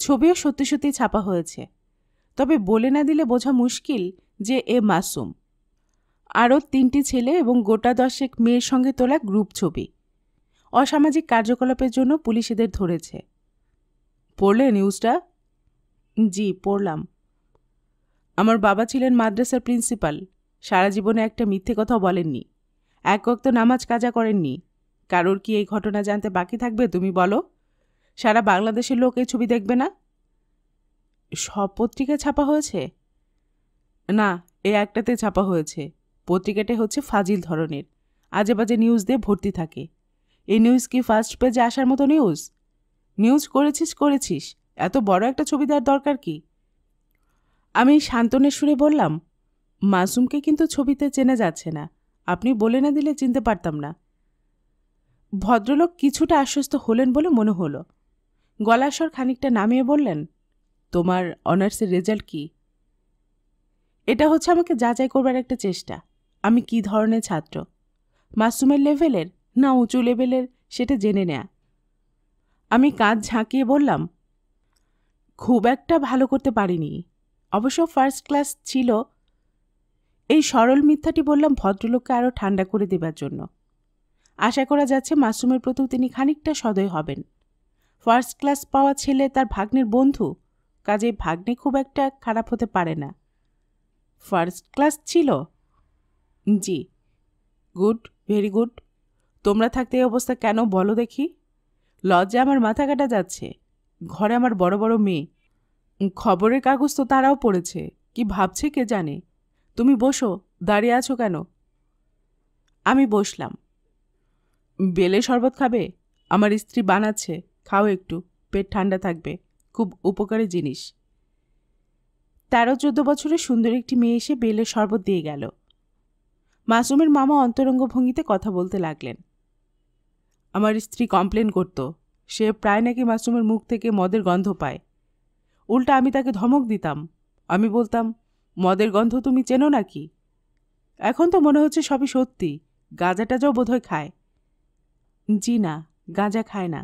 ছবিও সত্যি সত্যি ছাপা হয়েছে তবে বলে না দিলে বোঝা মুশকিল যে এ মাসুম আরও তিনটি ছেলে এবং গোটা দশেক মেয়ের সঙ্গে তোলা গ্রুপ ছবি অসামাজিক কার্যকলাপের জন্য পুলিশ এদের ধরেছে পড়লে নিউজটা জি পড়লাম আমার বাবা ছিলেন মাদ্রাসার প্রিন্সিপাল সারা জীবনে একটা মিথ্যে কথা বলেননি এক অক্ত নামাজ কাজা করেননি কারোর কি এই ঘটনা জানতে বাকি থাকবে তুমি বলো সারা বাংলাদেশের লোক এই ছবি দেখবে না সব পত্রিকা ছাপা হয়েছে না এই একটাতে ছাপা হয়েছে পত্রিকাটা হচ্ছে ফাজিল ধরনের আজে বাজে নিউজ দিয়ে ভর্তি থাকে এই নিউজ কি ফার্স্ট পেজে আসার মতো নিউজ নিউজ করেছিস করেছিস এত বড় একটা ছবি দেওয়ার দরকার কি আমি শান্তনের সুরে বললাম মাসুমকে কিন্তু ছবিতে চেনা যাচ্ছে না আপনি বলে না দিলে চিনতে পারতাম না ভদ্রলোক কিছুটা আশ্বস্ত হলেন বলে মনে হলো গলাস্বর খানিকটা নামিয়ে বললেন তোমার অনার্সের রেজাল্ট কি এটা হচ্ছে আমাকে যাচাই করবার একটা চেষ্টা আমি কি ধরনের ছাত্র মাসুমের লেভেলের না উঁচু লেভেলের সেটা জেনে নেয়া আমি কাজ ঝাঁকিয়ে বললাম খুব একটা ভালো করতে পারিনি অবশ্য ফার্স্ট ক্লাস ছিল এই সরল মিথ্যাটি বললাম ভদ্রলোককে আরও ঠান্ডা করে দেবার জন্য আশা করা যাচ্ছে মাশরুমের প্রতিও তিনি খানিকটা সদয় হবেন ফার্স্ট ক্লাস পাওয়া ছেলে তার ভাগ্নের বন্ধু কাজে ভাগ্নে খুব একটা খারাপ হতে পারে না ফার্স্ট ক্লাস ছিল জি গুড ভেরি গুড তোমরা থাকতে এই অবস্থা কেন বলো দেখি লজ্জা আমার মাথা কাটা যাচ্ছে ঘরে আমার বড় বড় মেয়ে খবরের কাগজ তো তারাও পড়েছে কি ভাবছে কে জানে তুমি বসো দাঁড়িয়ে আছো কেন আমি বসলাম বেলে শরবত খাবে আমার স্ত্রী বানাচ্ছে খাও একটু পেট ঠান্ডা থাকবে খুব উপকারী জিনিস তেরো চোদ্দ বছরের সুন্দর একটি মেয়ে এসে বেলের শরবত দিয়ে গেল মাসুমের মামা অন্তরঙ্গ ভঙ্গিতে কথা বলতে লাগলেন আমার স্ত্রী কমপ্লেন করত সে প্রায় নাকি মাশরুমের মুখ থেকে মদের গন্ধ পায় উল্টা আমি তাকে ধমক দিতাম আমি বলতাম মদের গন্ধ তুমি চেনো নাকি এখন তো মনে হচ্ছে সবই সত্যি গাঁজা টাজাও বোধহয় খায় জি না গাঁজা খায় না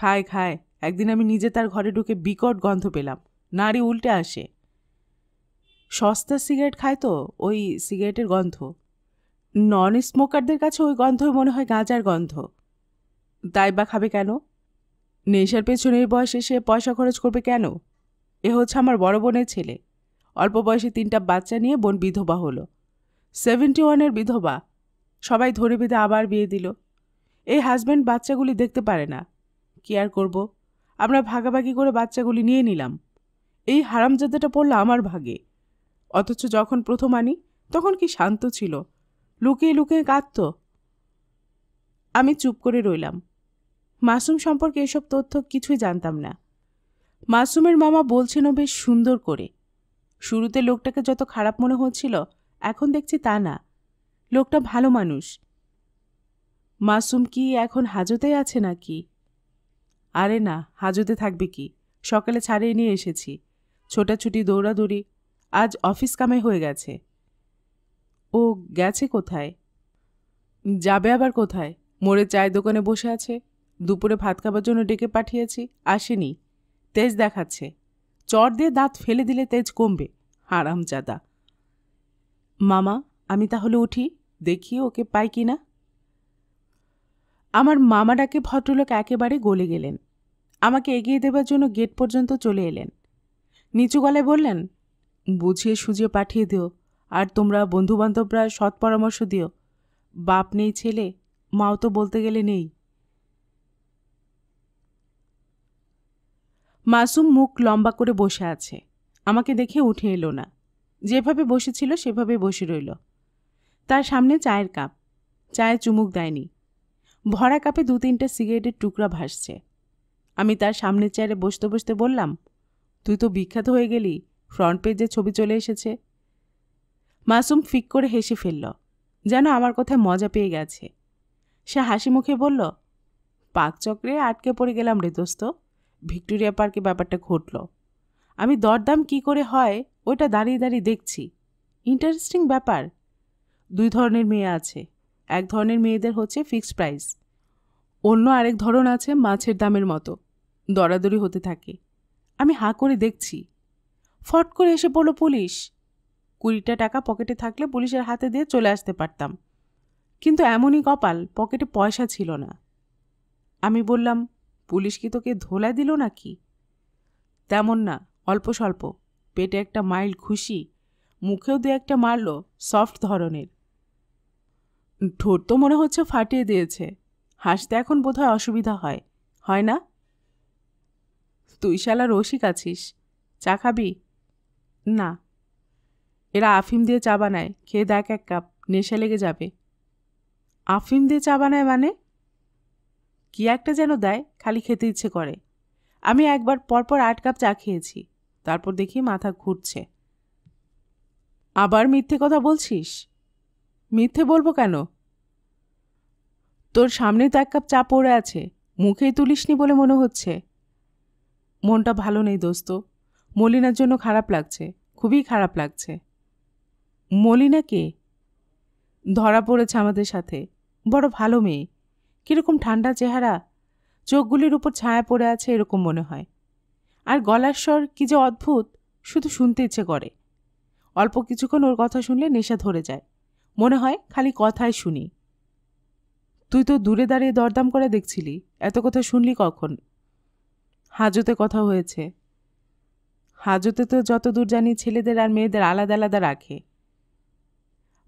খায় খায় একদিন আমি নিজে তার ঘরে ঢুকে বিকট গন্ধ পেলাম নারী উল্টে আসে সস্তা সিগারেট খায় তো ওই সিগারেটের গন্ধ নন স্মোকারদের কাছে ওই গন্ধই মনে হয় গাঁজার গন্ধ তাই বা খাবে কেন নেশার পেছনের বয়সে সে পয়সা খরচ করবে কেন এ হচ্ছে আমার বড় বোনের ছেলে অল্প বয়সে তিনটা বাচ্চা নিয়ে বোন বিধবা হলো সেভেন্টি ওয়ানের বিধবা সবাই ধরে বেঁধে আবার বিয়ে দিল এই হাজব্যান্ড বাচ্চাগুলি দেখতে পারে না কি আর করব আমরা ভাগাভাগি করে বাচ্চাগুলি নিয়ে নিলাম এই হারামজাদাটা পড়লো আমার ভাগে অথচ যখন প্রথম আনি তখন কি শান্ত ছিল লুকিয়ে লুকিয়ে কাঁদত আমি চুপ করে রইলাম মাসুম সম্পর্কে এসব তথ্য কিছুই জানতাম না মাসুমের মামা বলছেন বেশ সুন্দর করে শুরুতে লোকটাকে যত খারাপ মনে হচ্ছিল এখন দেখছি তা না লোকটা ভালো মানুষ মাসুম কি এখন হাজতে আছে নাকি আরে না হাজতে থাকবে কি সকালে ছাড়িয়ে নিয়ে এসেছি ছোটাছুটি দৌড়াদৌড়ি আজ অফিস কামে হয়ে গেছে ও গেছে কোথায় যাবে আবার কোথায় মোড়ে চায়ের দোকানে বসে আছে দুপুরে ভাত খাবার জন্য ডেকে পাঠিয়েছি আসেনি তেজ দেখাচ্ছে চর দিয়ে দাঁত ফেলে দিলে তেজ কমবে হারামজাদা মামা আমি তাহলে উঠি দেখি ওকে পাই কি না আমার ডাকে ভদ্রলোক একেবারে গলে গেলেন আমাকে এগিয়ে দেবার জন্য গেট পর্যন্ত চলে এলেন নিচু গলায় বললেন বুঝিয়ে সুজিয়ে পাঠিয়ে দেও আর তোমরা বন্ধুবান্ধবরা সৎ পরামর্শ দিও বাপ নেই ছেলে মাও তো বলতে গেলে নেই মাসুম মুখ লম্বা করে বসে আছে আমাকে দেখে উঠে এলো না যেভাবে বসেছিল সেভাবে বসে রইল তার সামনে চায়ের কাপ চায়ে চুমুক দেয়নি ভরা কাপে দু তিনটা সিগারেটের টুকরা ভাসছে আমি তার সামনের চেয়ারে বসতে বসতে বললাম তুই তো বিখ্যাত হয়ে গেলি ফ্রন্ট পেজে ছবি চলে এসেছে মাসুম ফিক করে হেসে ফেলল যেন আমার কথায় মজা পেয়ে গেছে সে হাসি মুখে বলল পাকচক্রে আটকে পড়ে গেলাম রে দোস্ত ভিক্টোরিয়া পার্কে ব্যাপারটা ঘটল আমি দরদাম কি করে হয় ওটা দাঁড়িয়ে দাঁড়িয়ে দেখছি ইন্টারেস্টিং ব্যাপার দুই ধরনের মেয়ে আছে এক ধরনের মেয়েদের হচ্ছে ফিক্সড প্রাইস অন্য আরেক ধরন আছে মাছের দামের মতো দরাদরি হতে থাকে আমি হাঁ করে দেখছি ফট করে এসে পড়ল পুলিশ কুড়িটা টাকা পকেটে থাকলে পুলিশের হাতে দিয়ে চলে আসতে পারতাম কিন্তু এমনই কপাল পকেটে পয়সা ছিল না আমি বললাম পুলিশ কি তোকে ধোলা দিল নাকি তেমন না অল্প স্বল্প পেটে একটা মাইল খুশি মুখেও দু একটা মারল সফট ধরনের ঠোঁট তো মনে হচ্ছে ফাটিয়ে দিয়েছে হাসতে এখন বোধহয় অসুবিধা হয় হয় না তুই শালা রসিক আছিস চা খাবি না এরা আফিম দিয়ে চা বানায় খেয়ে দেখ এক কাপ নেশা লেগে যাবে আফিম দিয়ে চা বানায় মানে কি একটা যেন দেয় খালি খেতে ইচ্ছে করে আমি একবার পরপর আট কাপ চা খেয়েছি তারপর দেখি মাথা ঘুরছে আবার মিথ্যে কথা বলছিস মিথ্যে বলবো কেন তোর সামনে তো এক কাপ চা পড়ে আছে মুখেই তুলিসনি বলে মনে হচ্ছে মনটা ভালো নেই দোস্ত মলিনার জন্য খারাপ লাগছে খুবই খারাপ লাগছে মলিনা কে ধরা পড়েছে আমাদের সাথে বড় ভালো মেয়ে কীরকম ঠান্ডা চেহারা চোখগুলির উপর ছায়া পড়ে আছে এরকম মনে হয় আর গলার স্বর কী যে অদ্ভুত শুধু শুনতে ইচ্ছে করে অল্প কিছুক্ষণ ওর কথা শুনলে নেশা ধরে যায় মনে হয় খালি কথাই শুনি তুই তো দূরে দাঁড়িয়ে দরদাম করে দেখছিলি এত কথা শুনলি কখন হাজতে কথা হয়েছে হাজতে তো যত দূর জানি ছেলেদের আর মেয়েদের আলাদা আলাদা রাখে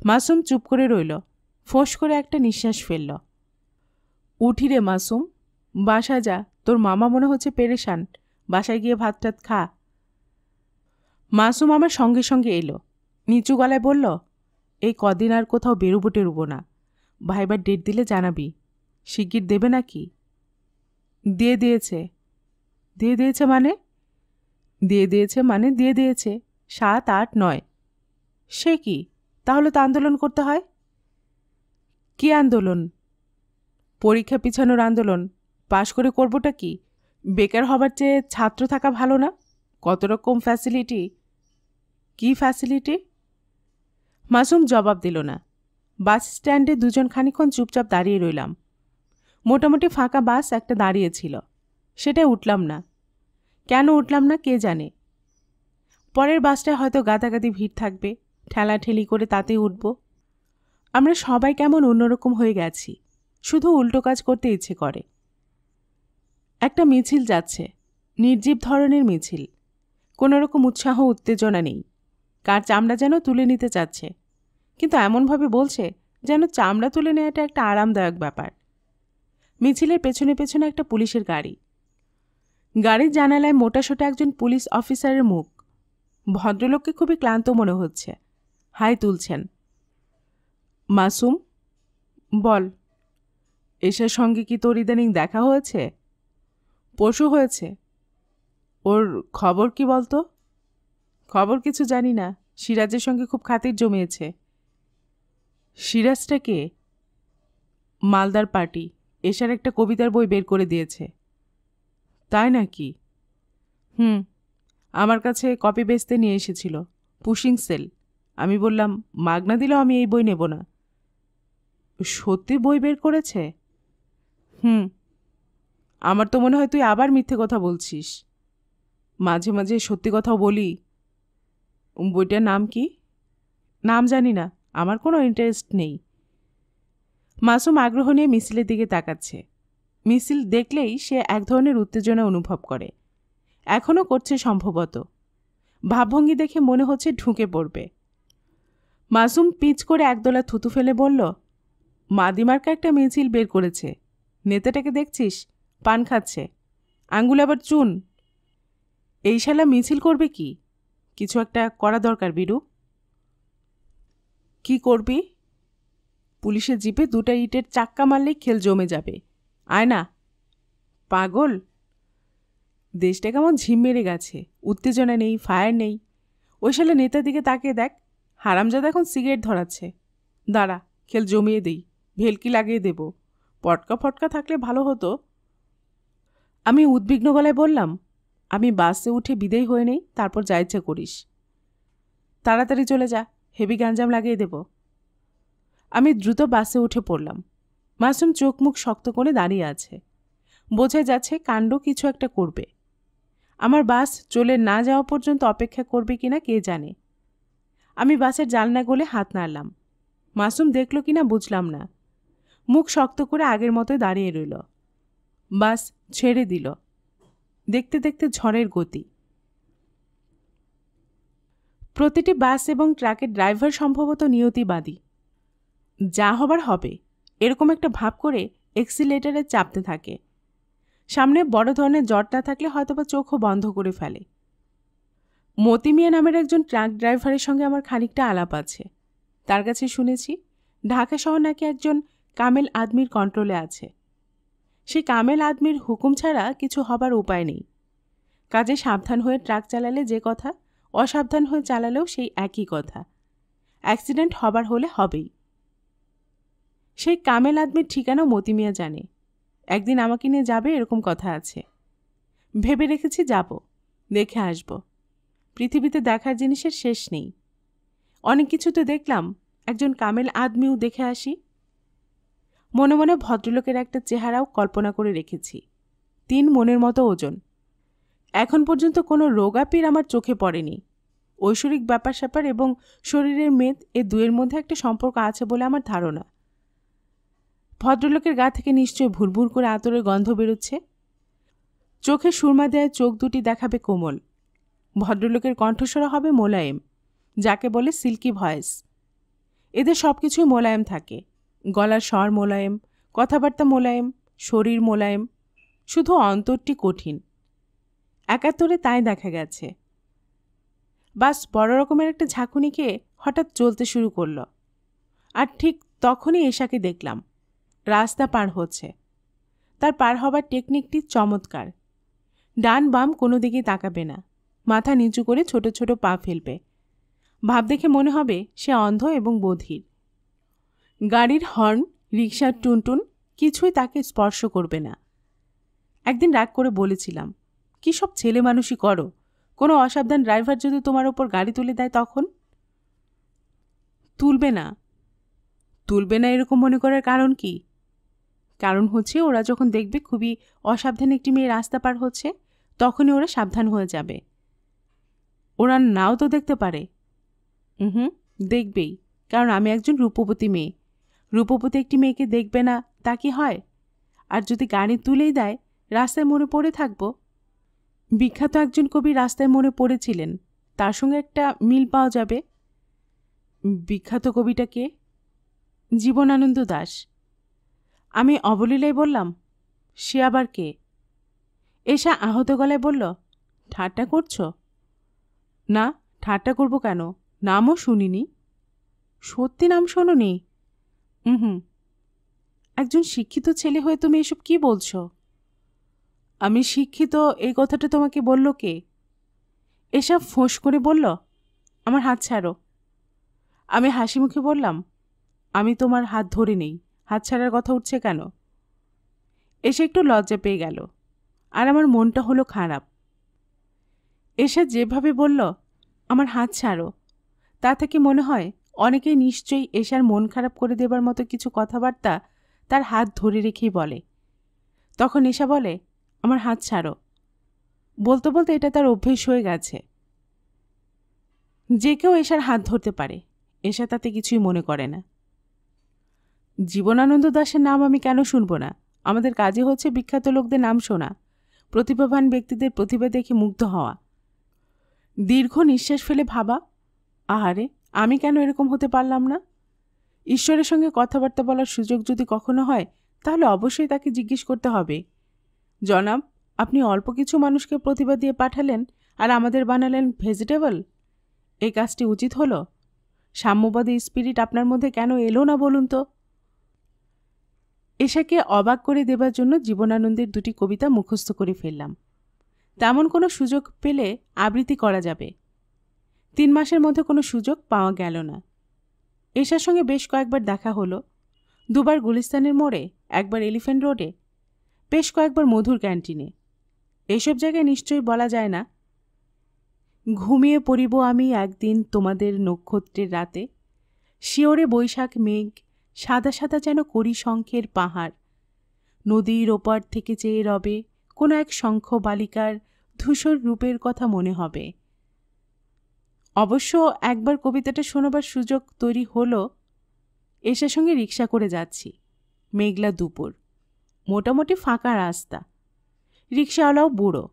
মাসুম চুপ করে রইল ফোঁস করে একটা নিঃশ্বাস ফেলল উঠি রে মাসুম বাসা যা তোর মামা মনে হচ্ছে পেরেশান বাসায় গিয়ে ভাত টাত খা মাসুম আমার সঙ্গে সঙ্গে এলো নিচু গলায় বলল এই কদিন আর কোথাও বেরোবো টেরুবো না ভাইবার ডেট দিলে জানাবি শিগগির দেবে নাকি দিয়ে দিয়েছে দিয়ে দিয়েছে মানে দিয়ে দিয়েছে মানে দিয়ে দিয়েছে সাত আট নয় সে কি তাহলে তো আন্দোলন করতে হয় কি আন্দোলন পরীক্ষা পিছানোর আন্দোলন পাশ করে করবোটা কি বেকার হবার চেয়ে ছাত্র থাকা ভালো না কত রকম ফ্যাসিলিটি কি ফ্যাসিলিটি মাসুম জবাব দিল না বাস স্ট্যান্ডে দুজন খানিক্ষণ চুপচাপ দাঁড়িয়ে রইলাম মোটামুটি ফাঁকা বাস একটা দাঁড়িয়েছিল সেটা উঠলাম না কেন উঠলাম না কে জানে পরের বাসটায় হয়তো গাদাগাদি ভিড় থাকবে ঠেলাঠেলি করে তাতে উঠব আমরা সবাই কেমন অন্যরকম হয়ে গেছি শুধু উল্টো কাজ করতে ইচ্ছে করে একটা মিছিল যাচ্ছে নির্জীব ধরনের মিছিল কোনো রকম উৎসাহ উত্তেজনা নেই কার চামড়া যেন তুলে নিতে চাচ্ছে কিন্তু এমনভাবে বলছে যেন চামড়া তুলে নেওয়াটা একটা আরামদায়ক ব্যাপার মিছিলের পেছনে পেছনে একটা পুলিশের গাড়ি গাড়ির জানালায় মোটাসোটা একজন পুলিশ অফিসারের মুখ ভদ্রলোককে খুবই ক্লান্ত মনে হচ্ছে হাই তুলছেন মাসুম বল এশার সঙ্গে কি তোর ইদানিং দেখা হয়েছে পশু হয়েছে ওর খবর কি বলতো খবর কিছু জানি না সিরাজের সঙ্গে খুব খাতির জমিয়েছে সিরাজটা কে মালদার পার্টি এশার একটা কবিতার বই বের করে দিয়েছে তাই নাকি হুম আমার কাছে কপি বেচতে নিয়ে এসেছিল পুশিং সেল আমি বললাম মাগনা দিলেও আমি এই বই নেব না সত্যি বই বের করেছে হুম আমার তো মনে হয় তুই আবার মিথ্যে কথা বলছিস মাঝে মাঝে সত্যি কথাও বলি বইটার নাম কি নাম জানি না আমার কোনো ইন্টারেস্ট নেই মাসুম আগ্রহ নিয়ে মিছিলের দিকে তাকাচ্ছে মিছিল দেখলেই সে এক ধরনের উত্তেজনা অনুভব করে এখনও করছে সম্ভবত ভাবভঙ্গি দেখে মনে হচ্ছে ঢুকে পড়বে মাসুম পিচ করে একদলা থুতু ফেলে বলল মাদিমার্কে একটা মিছিল বের করেছে নেতাটাকে দেখছিস পান খাচ্ছে আঙ্গুল আবার চুন এই শালা মিছিল করবে কি কিছু একটা করা দরকার বিরু কি করবি পুলিশের জিপে দুটা ইটের চাক্কা মারলেই খেল জমে যাবে আয় না পাগল দেশটা কেমন ঝিম মেরে গেছে উত্তেজনা নেই ফায়ার নেই ওই শালা নেতার দিকে তাকিয়ে দেখ হারামজাদা এখন সিগারেট ধরাচ্ছে দাঁড়া খেল জমিয়ে দেই ভেলকি লাগিয়ে দেব পটকা ফটকা থাকলে ভালো হতো আমি উদ্বিগ্ন গলায় বললাম আমি বাসে উঠে বিদেয় হয়ে নেই তারপর যা ইচ্ছে করিস তাড়াতাড়ি চলে যা হেভি গাঞ্জাম লাগিয়ে দেব আমি দ্রুত বাসে উঠে পড়লাম মাসুম চোখ মুখ শক্ত করে দাঁড়িয়ে আছে বোঝা যাচ্ছে কাণ্ড কিছু একটা করবে আমার বাস চলে না যাওয়া পর্যন্ত অপেক্ষা করবে কিনা কে জানে আমি বাসের জালনা গলে হাত নাড়লাম মাসুম দেখল কি না বুঝলাম না মুখ শক্ত করে আগের মতোই দাঁড়িয়ে রইল বাস ছেড়ে দিল দেখতে দেখতে ঝড়ের গতি প্রতিটি বাস এবং ট্রাকের ড্রাইভার সম্ভবত নিয়তিবাদী যা হবার হবে এরকম একটা ভাব করে এক্সিলেটারে চাপতে থাকে সামনে বড় ধরনের জ্বরটা থাকলে হয়তোবা চোখও বন্ধ করে ফেলে মতিমিয়া নামের একজন ট্রাক ড্রাইভারের সঙ্গে আমার খানিকটা আলাপ আছে তার কাছে শুনেছি ঢাকা শহর নাকি একজন কামেল আদমির কন্ট্রোলে আছে সে কামেল আদমির হুকুম ছাড়া কিছু হবার উপায় নেই কাজে সাবধান হয়ে ট্রাক চালালে যে কথা অসাবধান হয়ে চালালেও সেই একই কথা অ্যাক্সিডেন্ট হবার হলে হবেই সেই কামেল আদমির ঠিকানাও মতিমিয়া জানে একদিন আমাকে নিয়ে যাবে এরকম কথা আছে ভেবে রেখেছি যাব দেখে আসবো পৃথিবীতে দেখার জিনিসের শেষ নেই অনেক কিছু তো দেখলাম একজন কামেল আদমিও দেখে আসি মনে মনে ভদ্রলোকের একটা চেহারাও কল্পনা করে রেখেছি তিন মনের মতো ওজন এখন পর্যন্ত কোনো রোগাপির আমার চোখে পড়েনি ঐশ্বরিক ব্যাপার স্যাপার এবং শরীরের মেদ এ দুয়ের মধ্যে একটা সম্পর্ক আছে বলে আমার ধারণা ভদ্রলোকের গা থেকে নিশ্চয় ভুরভুর করে আতরের গন্ধ বেরোচ্ছে চোখে সুরমা দেয়া চোখ দুটি দেখাবে কোমল ভদ্রলোকের কণ্ঠস্বর হবে মোলায়েম যাকে বলে সিল্কি ভয়েস এদের সব কিছুই মোলায়েম থাকে গলার স্বর মোলায়েম কথাবার্তা মোলায়েম শরীর মোলায়েম শুধু অন্তরটি কঠিন একাত্তরে তাই দেখা গেছে বাস বড় রকমের একটা ঝাঁকুনিকে হঠাৎ চলতে শুরু করল আর ঠিক তখনই এশাকে দেখলাম রাস্তা পার হচ্ছে তার পার হবার টেকনিকটি চমৎকার ডান বাম কোনো দিকে তাকাবে না মাথা নিচু করে ছোট ছোট পা ফেলবে ভাব দেখে মনে হবে সে অন্ধ এবং বধির গাড়ির হর্ন রিকশার টুনটুন কিছুই তাকে স্পর্শ করবে না একদিন রাগ করে বলেছিলাম কী সব ছেলে মানুষই করো কোনো অসাবধান ড্রাইভার যদি তোমার ওপর গাড়ি তুলে দেয় তখন তুলবে না তুলবে না এরকম মনে করার কারণ কি কারণ হচ্ছে ওরা যখন দেখবে খুবই অসাবধান একটি মেয়ে রাস্তা পার হচ্ছে তখনই ওরা সাবধান হয়ে যাবে ওরা নাও তো দেখতে পারে হুম দেখবেই কারণ আমি একজন রূপবতী মেয়ে রূপবতী একটি মেয়েকে দেখবে না তা কি হয় আর যদি গাড়ি তুলেই দেয় রাস্তায় মনে পড়ে থাকবো বিখ্যাত একজন কবি রাস্তায় মনে পড়েছিলেন তার সঙ্গে একটা মিল পাওয়া যাবে বিখ্যাত কবিটা কে জীবনানন্দ দাস আমি অবলীলায় বললাম সে আবার কে এসা আহত গলায় বলল ঠাট্টা করছো না ঠাট্টা করব কেন নামও শুনিনি সত্যি নাম শোনোনি হুম একজন শিক্ষিত ছেলে হয়ে তুমি এসব কি বলছো আমি শিক্ষিত এই কথাটা তোমাকে বলল কে এসব ফোঁস করে বলল আমার হাত ছাড়ো আমি হাসি মুখে বললাম আমি তোমার হাত ধরে নেই হাত ছাড়ার কথা উঠছে কেন এসে একটু লজ্জা পেয়ে গেল আর আমার মনটা হলো খারাপ এসে যেভাবে বলল আমার হাত ছাড়ো তা থেকে মনে হয় অনেকেই নিশ্চয়ই এশার মন খারাপ করে দেবার মতো কিছু কথাবার্তা তার হাত ধরে রেখেই বলে তখন এশা বলে আমার হাত ছাড়ো বলতে বলতে এটা তার অভ্যেস হয়ে গেছে যে কেউ এশার হাত ধরতে পারে এশা তাতে কিছুই মনে করে না জীবনানন্দ দাসের নাম আমি কেন শুনব না আমাদের কাজে হচ্ছে বিখ্যাত লোকদের নাম শোনা প্রতিভাবান ব্যক্তিদের প্রতিভা দেখে মুগ্ধ হওয়া দীর্ঘ নিঃশ্বাস ফেলে ভাবা আহারে আমি কেন এরকম হতে পারলাম না ঈশ্বরের সঙ্গে কথাবার্তা বলার সুযোগ যদি কখনো হয় তাহলে অবশ্যই তাকে জিজ্ঞেস করতে হবে জনাব আপনি অল্প কিছু মানুষকে প্রতিভা দিয়ে পাঠালেন আর আমাদের বানালেন ভেজিটেবল এই কাজটি উচিত হলো সাম্যবাদী স্পিরিট আপনার মধ্যে কেন এলো না বলুন তো এসাকে অবাক করে দেবার জন্য জীবনানন্দের দুটি কবিতা মুখস্থ করে ফেললাম তেমন কোনো সুযোগ পেলে আবৃত্তি করা যাবে তিন মাসের মধ্যে কোনো সুযোগ পাওয়া গেল না এশার সঙ্গে বেশ কয়েকবার দেখা হলো দুবার গুলিস্তানের মোড়ে একবার এলিফ্যান্ট রোডে বেশ কয়েকবার মধুর ক্যান্টিনে এসব জায়গায় নিশ্চয়ই বলা যায় না ঘুমিয়ে পড়িব আমি একদিন তোমাদের নক্ষত্রের রাতে শিওরে বৈশাখ মেঘ সাদা সাদা যেন করি শঙ্খের পাহাড় নদীর ওপার থেকে চেয়ে রবে কোনো এক শঙ্খ বালিকার ধূসর রূপের কথা মনে হবে অবশ্য একবার কবিতাটা শোনাবার সুযোগ তৈরি হলো এসার সঙ্গে রিক্সা করে যাচ্ছি মেঘলা দুপুর মোটামুটি ফাঁকা রাস্তা রিক্সাওয়ালাও বুড়ো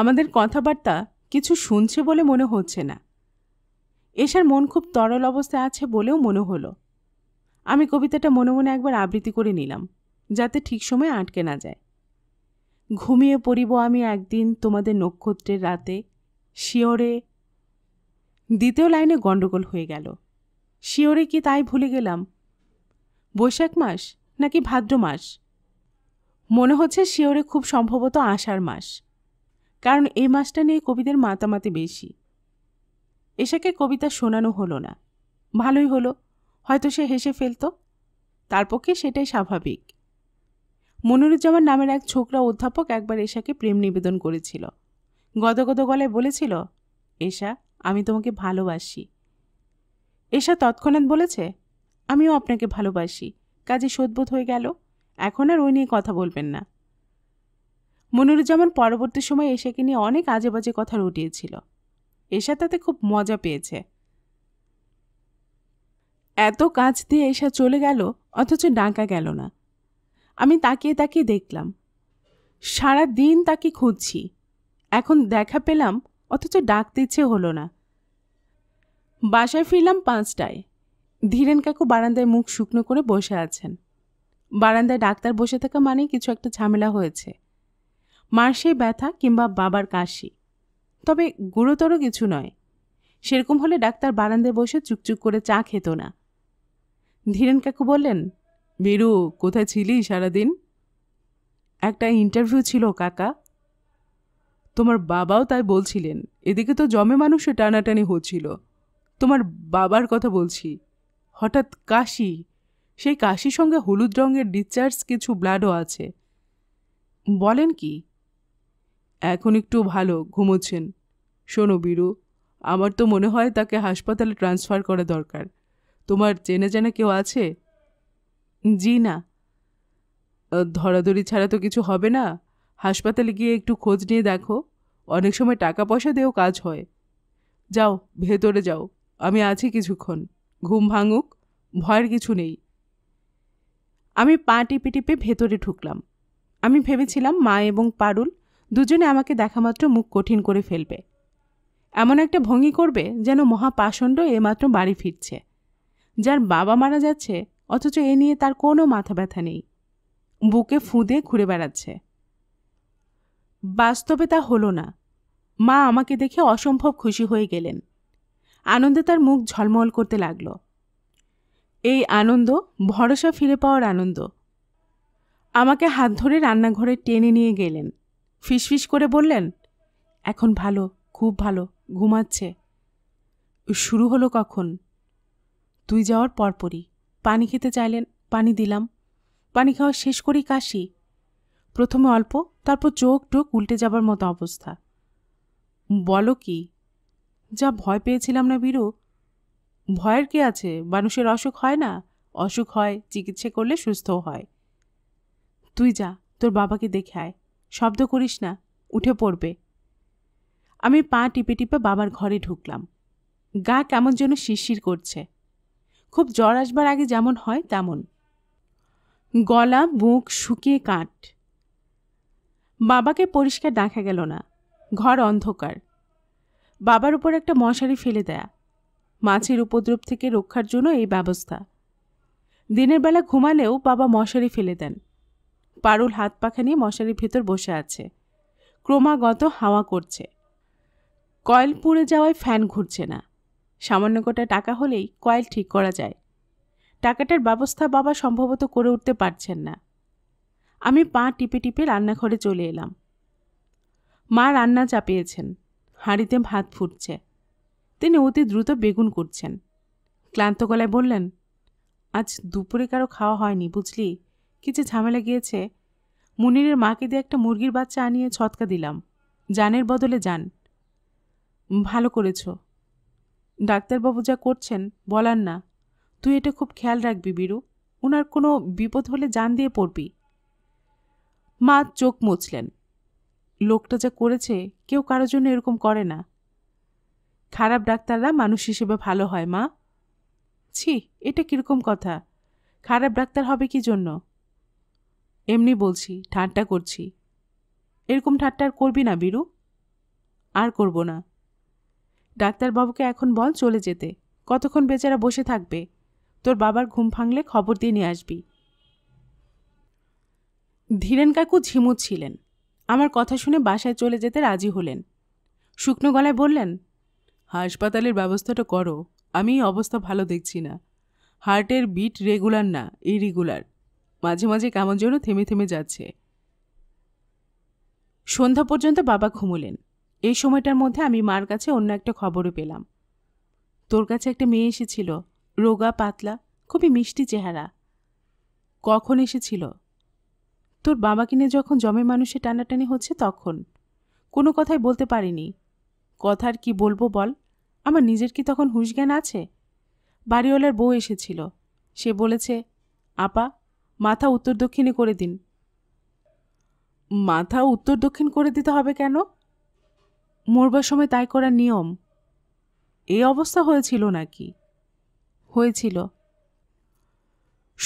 আমাদের কথাবার্তা কিছু শুনছে বলে মনে হচ্ছে না এসার মন খুব তরল অবস্থায় আছে বলেও মনে হলো আমি কবিতাটা মনে মনে একবার আবৃত্তি করে নিলাম যাতে ঠিক সময়ে আটকে না যায় ঘুমিয়ে পড়িব আমি একদিন তোমাদের নক্ষত্রের রাতে শিওরে দ্বিতীয় লাইনে গণ্ডগোল হয়ে গেল শিওরে কি তাই ভুলে গেলাম বৈশাখ মাস নাকি ভাদ্র মাস মনে হচ্ছে শিওরে খুব সম্ভবত আষাঢ় মাস কারণ এই মাসটা নিয়ে কবিদের মাতামাতি বেশি এশাকে কবিতা শোনানো হলো না ভালোই হলো হয়তো সে হেসে ফেলত তার পক্ষে সেটাই স্বাভাবিক মনিরুজ্জামান নামের এক ছোকরা অধ্যাপক একবার এশাকে প্রেম নিবেদন করেছিল গদগদ গলায় বলেছিল এশা আমি তোমাকে ভালোবাসি এশা তৎক্ষণাৎ বলেছে আমিও আপনাকে ভালোবাসি কাজে সদ্বোধ হয়ে গেল এখন আর ওই নিয়ে কথা বলবেন না মনিরুজ্জামান পরবর্তী সময় এশাকে নিয়ে অনেক আজে বাজে কথা রটিয়েছিল এশা তাতে খুব মজা পেয়েছে এত কাজ দিয়ে এশা চলে গেল অথচ ডাকা গেল না আমি তাকিয়ে তাকিয়ে দেখলাম সারা দিন তাকে খুঁজছি এখন দেখা পেলাম অথচ ডাকতে ইচ্ছে হলো না বাসায় ফিরলাম পাঁচটায় ধীরেন কাকু বারান্দায় মুখ শুকনো করে বসে আছেন বারান্দায় ডাক্তার বসে থাকা মানেই কিছু একটা ঝামেলা হয়েছে মার সেই ব্যথা কিংবা বাবার কাশি তবে গুরুতর কিছু নয় সেরকম হলে ডাক্তার বারান্দায় বসে চুকচুক করে চা খেত না ধীরেন কাকু বললেন মেরু কোথায় ছিলি সারাদিন একটা ইন্টারভিউ ছিল কাকা তোমার বাবাও তাই বলছিলেন এদিকে তো জমে মানুষে টানাটানি হচ্ছিল তোমার বাবার কথা বলছি হঠাৎ কাশি সেই কাশির সঙ্গে হলুদ রঙের ডিসচার্জ কিছু ব্লাডও আছে বলেন কি এখন একটু ভালো ঘুমোচ্ছেন শোনো বীরু আমার তো মনে হয় তাকে হাসপাতালে ট্রান্সফার করা দরকার তোমার চেনে জানা কেউ আছে জি না ধরাধরি ছাড়া তো কিছু হবে না হাসপাতালে গিয়ে একটু খোঁজ নিয়ে দেখো অনেক সময় টাকা পয়সা দিয়েও কাজ হয় যাও ভেতরে যাও আমি আছি কিছুক্ষণ ঘুম ভাঙুক ভয়ের কিছু নেই আমি পা টিপে টিপে ভেতরে ঢুকলাম আমি ভেবেছিলাম মা এবং পারুল দুজনে আমাকে দেখামাত্র মুখ কঠিন করে ফেলবে এমন একটা ভঙ্গি করবে যেন মহাপাষণ্ড এমাত্র বাড়ি ফিরছে যার বাবা মারা যাচ্ছে অথচ এ নিয়ে তার কোনো মাথা ব্যথা নেই বুকে ফুঁদে ঘুরে বেড়াচ্ছে বাস্তবে তা হলো না মা আমাকে দেখে অসম্ভব খুশি হয়ে গেলেন আনন্দে তার মুখ ঝলমল করতে লাগল এই আনন্দ ভরসা ফিরে পাওয়ার আনন্দ আমাকে হাত ধরে রান্নাঘরে টেনে নিয়ে গেলেন ফিসফিস করে বললেন এখন ভালো খুব ভালো ঘুমাচ্ছে শুরু হলো কখন তুই যাওয়ার পরপরই পানি খেতে চাইলেন পানি দিলাম পানি খাওয়া শেষ করেই কাশি প্রথমে অল্প তারপর চোখ টোক উল্টে যাবার মতো অবস্থা বলো কি যা ভয় পেয়েছিলাম না বীরু ভয়ের কি আছে মানুষের অসুখ হয় না অসুখ হয় চিকিৎসা করলে সুস্থও হয় তুই যা তোর বাবাকে দেখে আয় শব্দ করিস না উঠে পড়বে আমি পা টিপে টিপে বাবার ঘরে ঢুকলাম গা কেমন যেন শিরশির করছে খুব জ্বর আসবার আগে যেমন হয় তেমন গলা মুখ শুকিয়ে কাঠ বাবাকে পরিষ্কার দেখা গেল না ঘর অন্ধকার বাবার উপর একটা মশারি ফেলে দেয়া মাছের উপদ্রব থেকে রক্ষার জন্য এই ব্যবস্থা দিনের বেলা ঘুমালেও বাবা মশারি ফেলে দেন পারুল হাত পাখা নিয়ে মশারির ভেতর বসে আছে ক্রমাগত হাওয়া করছে কয়েল পুড়ে যাওয়ায় ফ্যান ঘুরছে না সামান্য কটা টাকা হলেই কয়েল ঠিক করা যায় টাকাটার ব্যবস্থা বাবা সম্ভবত করে উঠতে পারছেন না আমি পা টিপে টিপে রান্নাঘরে চলে এলাম মা রান্না চাপিয়েছেন হাঁড়িতে ভাত ফুটছে তিনি অতি দ্রুত বেগুন করছেন ক্লান্ত গলায় বললেন আজ দুপুরে কারো খাওয়া হয়নি বুঝলি কি যে ঝামেলা গিয়েছে মুনিরের মাকে দিয়ে একটা মুরগির বাচ্চা আনিয়ে ছতকা দিলাম জানের বদলে যান ভালো করেছো ডাক্তারবাবু যা করছেন বলার না তুই এটা খুব খেয়াল রাখবি বীরু উনার কোনো বিপদ হলে জান দিয়ে পড়বি মা চোখ মুছলেন লোকটা যা করেছে কেউ কারোর জন্য এরকম করে না খারাপ ডাক্তাররা মানুষ হিসেবে ভালো হয় মা ছি এটা কীরকম কথা খারাপ ডাক্তার হবে কি জন্য এমনি বলছি ঠাট্টা করছি এরকম ঠাট্টা আর করবি না বীরু আর করব না ডাক্তারবাবুকে এখন বল চলে যেতে কতক্ষণ বেচারা বসে থাকবে তোর বাবার ঘুম ভাঙলে খবর দিয়ে নিয়ে আসবি ধীরেন কাকু ঝিমুচ্ছিলেন আমার কথা শুনে বাসায় চলে যেতে রাজি হলেন শুকনো গলায় বললেন হাসপাতালের ব্যবস্থাটা করো আমি অবস্থা ভালো দেখছি না হার্টের বিট রেগুলার না ইরেগুলার মাঝে মাঝে কেমন যেন থেমে থেমে যাচ্ছে সন্ধ্যা পর্যন্ত বাবা ঘুমলেন এই সময়টার মধ্যে আমি মার কাছে অন্য একটা খবরও পেলাম তোর কাছে একটা মেয়ে এসেছিল রোগা পাতলা খুবই মিষ্টি চেহারা কখন এসেছিল তোর বাবাকে নিয়ে যখন জমে মানুষে টানাটানি হচ্ছে তখন কোনো কথাই বলতে পারিনি কথার কি বলবো বল আমার নিজের কি তখন হুঁশ জ্ঞান আছে বাড়িওয়ালার বউ এসেছিল সে বলেছে আপা মাথা উত্তর দক্ষিণে করে দিন মাথা উত্তর দক্ষিণ করে দিতে হবে কেন মরবার সময় তাই করা নিয়ম এই অবস্থা হয়েছিল নাকি হয়েছিল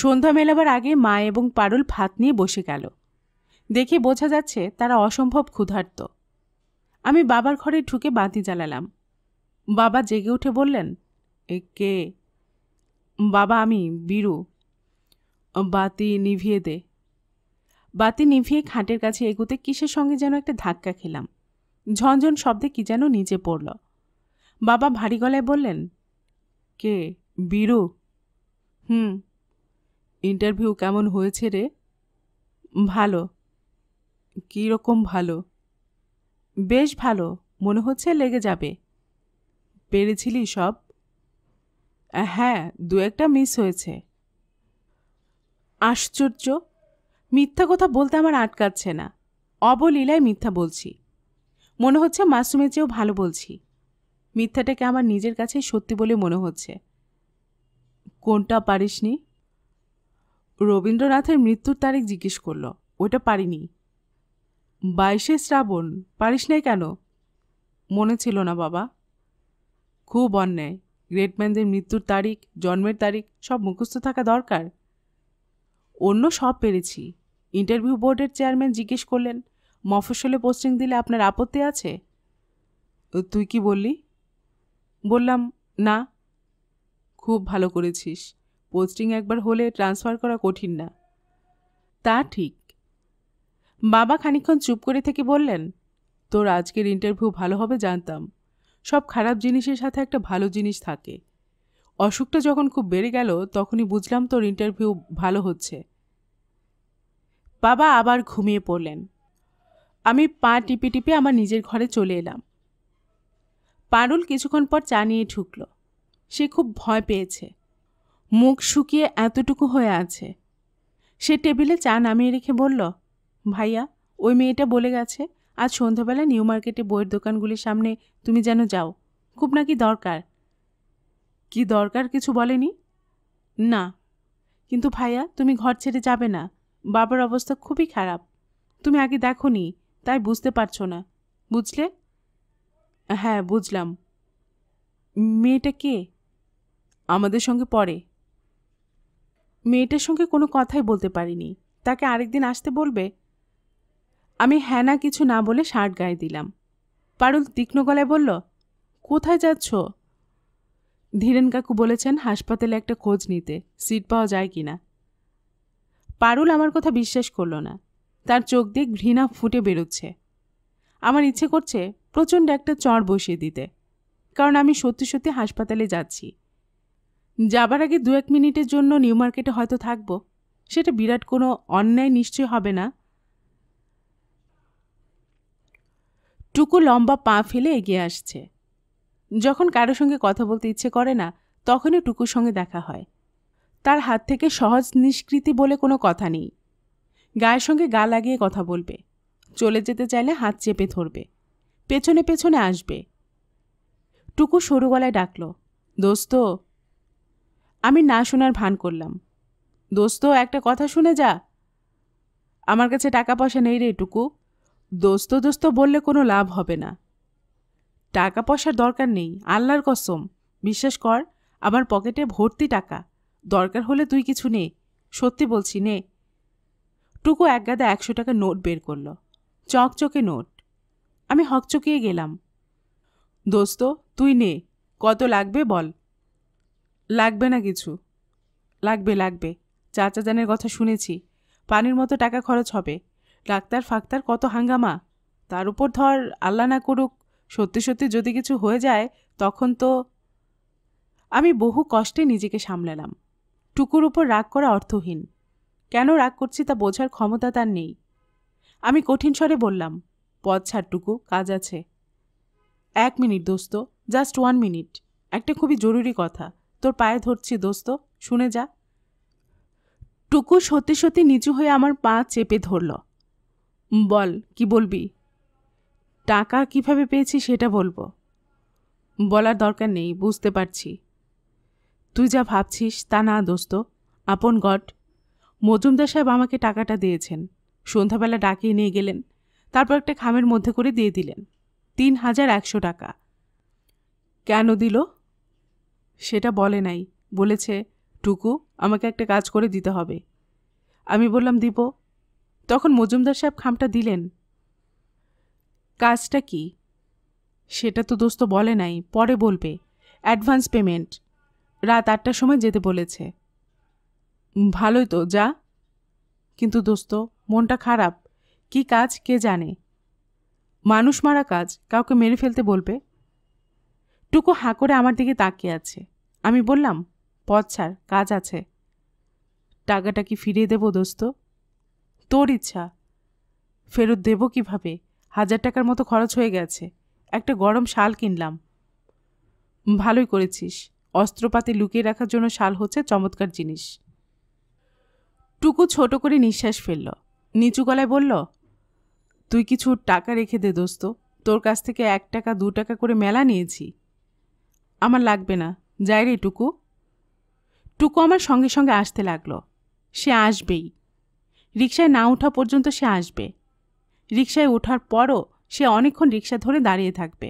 সন্ধ্যা মেলাবার আগে মা এবং পারুল ভাত নিয়ে বসে গেল দেখে বোঝা যাচ্ছে তারা অসম্ভব ক্ষুধার্ত আমি বাবার ঘরে ঢুকে বাতি জ্বালালাম বাবা জেগে উঠে বললেন এ কে বাবা আমি বীরু বাতি নিভিয়ে দে বাতি নিভিয়ে খাটের কাছে এগুতে কিসের সঙ্গে যেন একটা ধাক্কা খেলাম ঝনঝন শব্দে কি যেন নিচে পড়ল বাবা ভারী গলায় বললেন কে বীরু হুম ইন্টারভিউ কেমন হয়েছে রে ভালো রকম ভালো বেশ ভালো মনে হচ্ছে লেগে যাবে পেরেছিলি সব হ্যাঁ দু একটা মিস হয়েছে আশ্চর্য মিথ্যা কথা বলতে আমার আটকাচ্ছে না অবলীলায় মিথ্যা বলছি মনে হচ্ছে মাসুমের চেয়েও ভালো বলছি মিথ্যাটাকে আমার নিজের কাছে সত্যি বলে মনে হচ্ছে কোনটা পারিসনি রবীন্দ্রনাথের মৃত্যুর তারিখ জিজ্ঞেস করলো ওটা পারিনি বাইশে শ্রাবণ পারিস নাই কেন মনে ছিল না বাবা খুব অন্যায় গ্রেটম্যানদের মৃত্যুর তারিখ জন্মের তারিখ সব মুখস্থ থাকা দরকার অন্য সব পেরেছি ইন্টারভিউ বোর্ডের চেয়ারম্যান জিজ্ঞেস করলেন মফস্বলে পোস্টিং দিলে আপনার আপত্তি আছে তুই কি বললি বললাম না খুব ভালো করেছিস পোস্টিং একবার হলে ট্রান্সফার করা কঠিন না তা ঠিক বাবা খানিক্ষণ চুপ করে থেকে বললেন তোর আজকের ইন্টারভিউ ভালো হবে জানতাম সব খারাপ জিনিসের সাথে একটা ভালো জিনিস থাকে অসুখটা যখন খুব বেড়ে গেল তখনই বুঝলাম তোর ইন্টারভিউ ভালো হচ্ছে বাবা আবার ঘুমিয়ে পড়লেন আমি পা টিপে টিপে আমার নিজের ঘরে চলে এলাম পারুল কিছুক্ষণ পর চা নিয়ে ঢুকল সে খুব ভয় পেয়েছে মুখ শুকিয়ে এতটুকু হয়ে আছে সে টেবিলে চা নামিয়ে রেখে বলল ভাইয়া ওই মেয়েটা বলে গেছে আজ সন্ধ্যাবেলা নিউ মার্কেটে বইয়ের দোকানগুলির সামনে তুমি যেন যাও খুব নাকি দরকার কি দরকার কিছু বলেনি না কিন্তু ভাইয়া তুমি ঘর ছেড়ে যাবে না বাবার অবস্থা খুবই খারাপ তুমি আগে দেখো নি তাই বুঝতে পারছো না বুঝলে হ্যাঁ বুঝলাম মেয়েটা কে আমাদের সঙ্গে পড়ে মেয়েটার সঙ্গে কোনো কথাই বলতে পারিনি তাকে আরেকদিন আসতে বলবে আমি হ্যানা কিছু না বলে শার্ট গায়ে দিলাম পারুল তীক্ষ্ণ গলায় বলল কোথায় যাচ্ছ ধীরেন কাকু বলেছেন হাসপাতালে একটা খোঁজ নিতে সিট পাওয়া যায় কি না পারুল আমার কথা বিশ্বাস করল না তার চোখ দিয়ে ঘৃণা ফুটে বেরোচ্ছে আমার ইচ্ছে করছে প্রচণ্ড একটা চর বসিয়ে দিতে কারণ আমি সত্যি সত্যি হাসপাতালে যাচ্ছি যাবার আগে দু এক মিনিটের জন্য নিউ মার্কেটে হয়তো থাকব সেটা বিরাট কোনো অন্যায় নিশ্চয় হবে না টুকু লম্বা পা ফেলে এগিয়ে আসছে যখন কারো সঙ্গে কথা বলতে ইচ্ছে করে না তখনই টুকুর সঙ্গে দেখা হয় তার হাত থেকে সহজ নিষ্কৃতি বলে কোনো কথা নেই গায়ের সঙ্গে গা লাগিয়ে কথা বলবে চলে যেতে চাইলে হাত চেপে ধরবে পেছনে পেছনে আসবে টুকু সরু গলায় ডাকল দোস্ত আমি না শোনার ভান করলাম দোস্ত একটা কথা শুনে যা আমার কাছে টাকা পয়সা নেই রে টুকু দোস্ত দোস্ত বললে কোনো লাভ হবে না টাকা পয়সার দরকার নেই আল্লাহর কসম বিশ্বাস কর আমার পকেটে ভর্তি টাকা দরকার হলে তুই কিছু নে সত্যি বলছি নে টুকু একগাদা একশো টাকা নোট বের করল চকচকে নোট আমি হকচকিয়ে গেলাম দোস্ত তুই নে কত লাগবে বল লাগবে না কিছু লাগবে লাগবে চাচা জানের কথা শুনেছি পানির মতো টাকা খরচ হবে ডাক্তার ফাক্তার কত হাঙ্গামা তার উপর ধর আল্লাহ না করুক সত্যি সত্যি যদি কিছু হয়ে যায় তখন তো আমি বহু কষ্টে নিজেকে সামলালাম টুকুর উপর রাগ করা অর্থহীন কেন রাগ করছি তা বোঝার ক্ষমতা তার নেই আমি কঠিন স্বরে বললাম পথ ছাড়টুকু কাজ আছে এক মিনিট দোস্ত জাস্ট ওয়ান মিনিট একটা খুবই জরুরি কথা তোর পায়ে ধরছি দোস্ত শুনে যা টুকু সত্যি সত্যি নিচু হয়ে আমার পা চেপে ধরল বল কি বলবি টাকা কিভাবে পেয়েছি সেটা বলবো বলার দরকার নেই বুঝতে পারছি তুই যা ভাবছিস তা না দোস্ত আপন গড মজুমদার সাহেব আমাকে টাকাটা দিয়েছেন সন্ধ্যাবেলা ডাকিয়ে নিয়ে গেলেন তারপর একটা খামের মধ্যে করে দিয়ে দিলেন তিন হাজার একশো টাকা কেন দিল সেটা বলে নাই বলেছে টুকু আমাকে একটা কাজ করে দিতে হবে আমি বললাম দিব তখন মজুমদার সাহেব খামটা দিলেন কাজটা কি সেটা তো দোস্ত বলে নাই পরে বলবে অ্যাডভান্স পেমেন্ট রাত আটটার সময় যেতে বলেছে ভালোই তো যা কিন্তু দোস্ত মনটা খারাপ কি কাজ কে জানে মানুষ মারা কাজ কাউকে মেরে ফেলতে বলবে টুকু হাঁ করে আমার দিকে তাকিয়ে আছে আমি বললাম পথ ছাড় কাজ আছে টাকাটা কি ফিরিয়ে দেব দোস্ত তোর ইচ্ছা ফেরত দেব কিভাবে হাজার টাকার মতো খরচ হয়ে গেছে একটা গরম শাল কিনলাম ভালোই করেছিস অস্ত্রপাতি লুকিয়ে রাখার জন্য শাল হচ্ছে চমৎকার জিনিস টুকু ছোট করে নিঃশ্বাস ফেলল নিচু গলায় বলল তুই কিছু টাকা রেখে দে দোস্ত তোর কাছ থেকে এক টাকা দু টাকা করে মেলা নিয়েছি আমার লাগবে না যাই রে টুকু টুকু আমার সঙ্গে সঙ্গে আসতে লাগলো সে আসবেই রিক্সায় না ওঠা পর্যন্ত সে আসবে রিক্সায় ওঠার পরও সে অনেকক্ষণ রিক্সা ধরে দাঁড়িয়ে থাকবে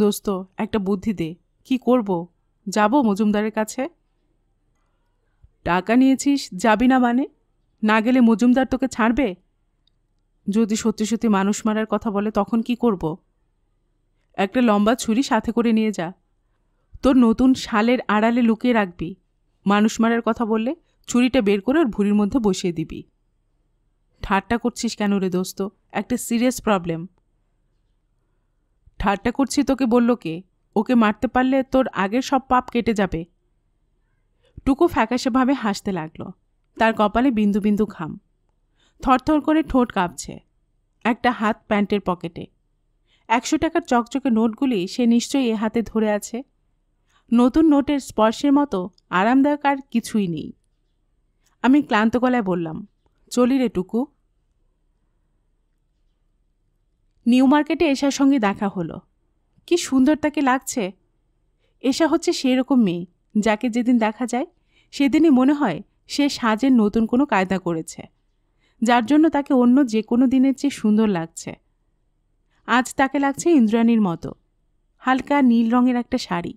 দোস্ত একটা বুদ্ধি দে কি করব যাব মজুমদারের কাছে টাকা নিয়েছিস যাবি না মানে না গেলে মজুমদার তোকে ছাড়বে যদি সত্যি সত্যি মানুষ মারার কথা বলে তখন কি করব। একটা লম্বা ছুরি সাথে করে নিয়ে যা তোর নতুন শালের আড়ালে লুকিয়ে রাখবি মানুষ মারার কথা বললে ছুরিটা বের করে ওর ভুড়ির মধ্যে বসিয়ে দিবি ঠাট্টা করছিস কেন রে দোস্ত একটা সিরিয়াস প্রবলেম ঠাট্টা করছি তোকে বলল কে ওকে মারতে পারলে তোর আগের সব পাপ কেটে যাবে টুকু ফ্যাকাশেভাবে হাসতে লাগলো তার কপালে বিন্দু বিন্দু ঘাম থরথর করে ঠোঁট কাঁপছে একটা হাত প্যান্টের পকেটে একশো টাকার চকচকে নোটগুলি সে নিশ্চয়ই এ হাতে ধরে আছে নতুন নোটের স্পর্শের মতো আরামদায়ক আর কিছুই নেই আমি ক্লান্ত গলায় বললাম চলি রে টুকু নিউ মার্কেটে এশার সঙ্গে দেখা হলো কি সুন্দর তাকে লাগছে এশা হচ্ছে সেই রকম মেয়ে যাকে যেদিন দেখা যায় সেদিনই মনে হয় সে সাজের নতুন কোনো কায়দা করেছে যার জন্য তাকে অন্য যে কোনো দিনের চেয়ে সুন্দর লাগছে আজ তাকে লাগছে ইন্দ্রাণীর মতো হালকা নীল রঙের একটা শাড়ি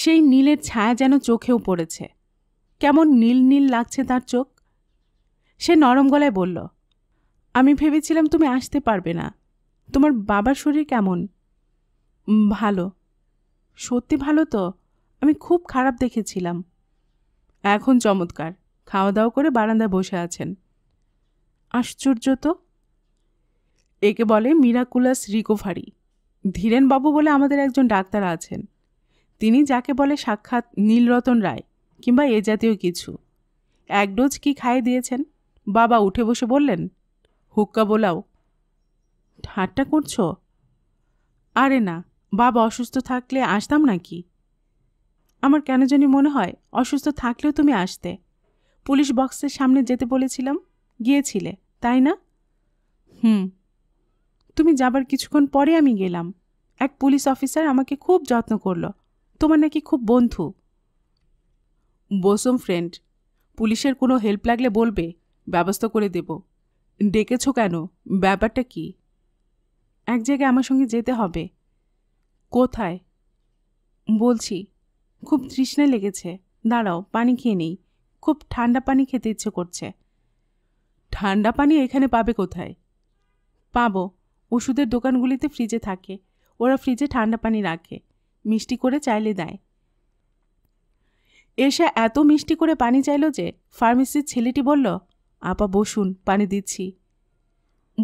সেই নীলের ছায়া যেন চোখেও পড়েছে কেমন নীল নীল লাগছে তার চোখ সে নরম গলায় বলল আমি ভেবেছিলাম তুমি আসতে পারবে না তোমার বাবার শরীর কেমন ভালো সত্যি ভালো তো আমি খুব খারাপ দেখেছিলাম এখন চমৎকার খাওয়া দাওয়া করে বারান্দায় বসে আছেন আশ্চর্য তো একে বলে মিরাকুলাস রিকোভারি ধীরেনবাবু বলে আমাদের একজন ডাক্তার আছেন তিনি যাকে বলে সাক্ষাৎ নীলরতন রায় কিংবা এ জাতীয় কিছু এক ডোজ কি খাইয়ে দিয়েছেন বাবা উঠে বসে বললেন হুক্কা বোলাও ঠাট্টা করছো আরে না বাবা অসুস্থ থাকলে আসতাম নাকি আমার কেন জানি মনে হয় অসুস্থ থাকলেও তুমি আসতে পুলিশ বক্সের সামনে যেতে বলেছিলাম গিয়েছিলে তাই না হুম তুমি যাবার কিছুক্ষণ পরে আমি গেলাম এক পুলিশ অফিসার আমাকে খুব যত্ন করলো তোমার নাকি খুব বন্ধু বসম ফ্রেন্ড পুলিশের কোনো হেল্প লাগলে বলবে ব্যবস্থা করে দেব ডেকেছ কেন ব্যাপারটা কি এক জায়গায় আমার সঙ্গে যেতে হবে কোথায় বলছি খুব তৃষ্ণা লেগেছে দাঁড়াও পানি খেয়ে নেই খুব ঠান্ডা পানি খেতে ইচ্ছে করছে ঠান্ডা পানি এখানে পাবে কোথায় পাবো ওষুধের দোকানগুলিতে ফ্রিজে থাকে ওরা ফ্রিজে ঠান্ডা পানি রাখে মিষ্টি করে চাইলে দেয় এসা এত মিষ্টি করে পানি চাইল যে ফার্মেসির ছেলেটি বলল আপা বসুন পানি দিচ্ছি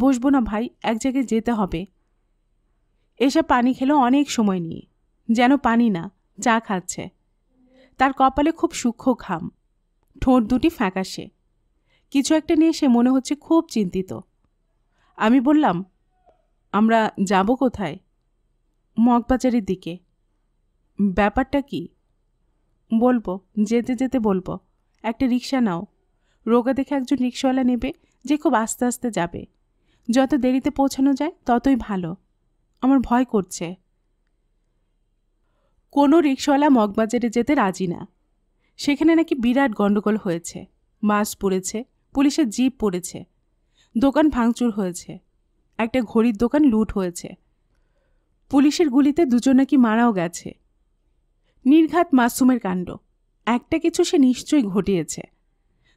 বসবো না ভাই এক জায়গায় যেতে হবে এসে পানি খেলো অনেক সময় নিয়ে যেন পানি না চা খাচ্ছে তার কপালে খুব সূক্ষ্ম ঘাম ঠোঁট দুটি ফ্যাকাশে কিছু একটা নিয়ে সে মনে হচ্ছে খুব চিন্তিত আমি বললাম আমরা যাব কোথায় মগবাজারের দিকে ব্যাপারটা কি বলবো যেতে যেতে বলবো একটা রিক্সা নাও রোগা দেখে একজন রিক্সাওয়ালা নেবে যে খুব আস্তে আস্তে যাবে যত দেরিতে পৌঁছানো যায় ততই ভালো আমার ভয় করছে কোনো রিক্সাওয়ালা মগবাজারে যেতে রাজি না সেখানে নাকি বিরাট গণ্ডগোল হয়েছে মাস পড়েছে পুলিশের জিপ পড়েছে দোকান ভাঙচুর হয়েছে একটা ঘড়ির দোকান লুট হয়েছে পুলিশের গুলিতে দুজন নাকি মারাও গেছে নির্ঘাত মাসুমের কাণ্ড একটা কিছু সে নিশ্চয়ই ঘটিয়েছে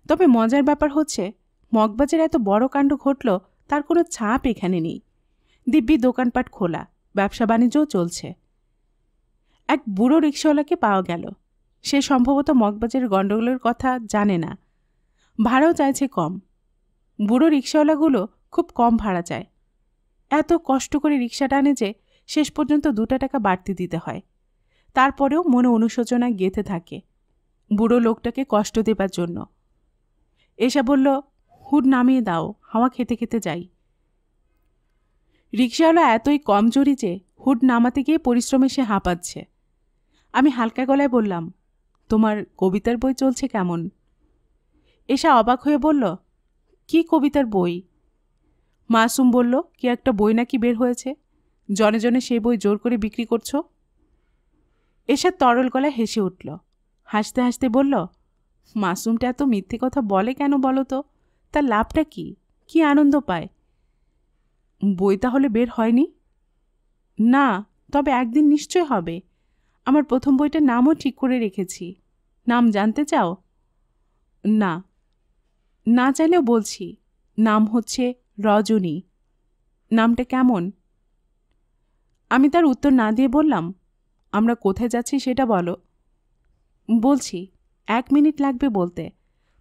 তবে মজার ব্যাপার হচ্ছে মগবাজার এত বড় কাণ্ড ঘটল তার কোনো ছাপ এখানে নেই দিব্যি দোকানপাট খোলা ব্যবসা বাণিজ্যও চলছে এক বুড়ো রিক্সাওয়ালাকে পাওয়া গেল সে সম্ভবত মগবাজারের গণ্ডগোলের কথা জানে না ভাড়াও চাইছে কম বুড়ো রিক্সাওয়ালাগুলো খুব কম ভাড়া চায় এত কষ্ট করে রিক্সা টানে যে শেষ পর্যন্ত দুটা টাকা বাড়তি দিতে হয় তারপরেও মনে অনুশোচনা গেঁথে থাকে বুড়ো লোকটাকে কষ্ট দেবার জন্য এসা বলল হুড নামিয়ে দাও হাওয়া খেতে খেতে যাই রিক্সাওয়ালা এতই কমজোরি যে হুড নামাতে গিয়ে পরিশ্রমে সে হাঁপাচ্ছে আমি হালকা গলায় বললাম তোমার কবিতার বই চলছে কেমন এসা অবাক হয়ে বলল কি কবিতার বই মাসুম বলল কি একটা বই নাকি বের হয়েছে জনে জনে সেই বই জোর করে বিক্রি করছো এসা তরল গলায় হেসে উঠল হাসতে হাসতে বলল মাসুমটা এত মিথ্যে কথা বলে কেন বলো তো তার লাভটা কি কি আনন্দ পায় বই তাহলে বের হয়নি না তবে একদিন নিশ্চয় হবে আমার প্রথম বইটার নামও ঠিক করে রেখেছি নাম জানতে চাও না না চাইলেও বলছি নাম হচ্ছে রজনী নামটা কেমন আমি তার উত্তর না দিয়ে বললাম আমরা কোথায় যাচ্ছি সেটা বলো বলছি এক মিনিট লাগবে বলতে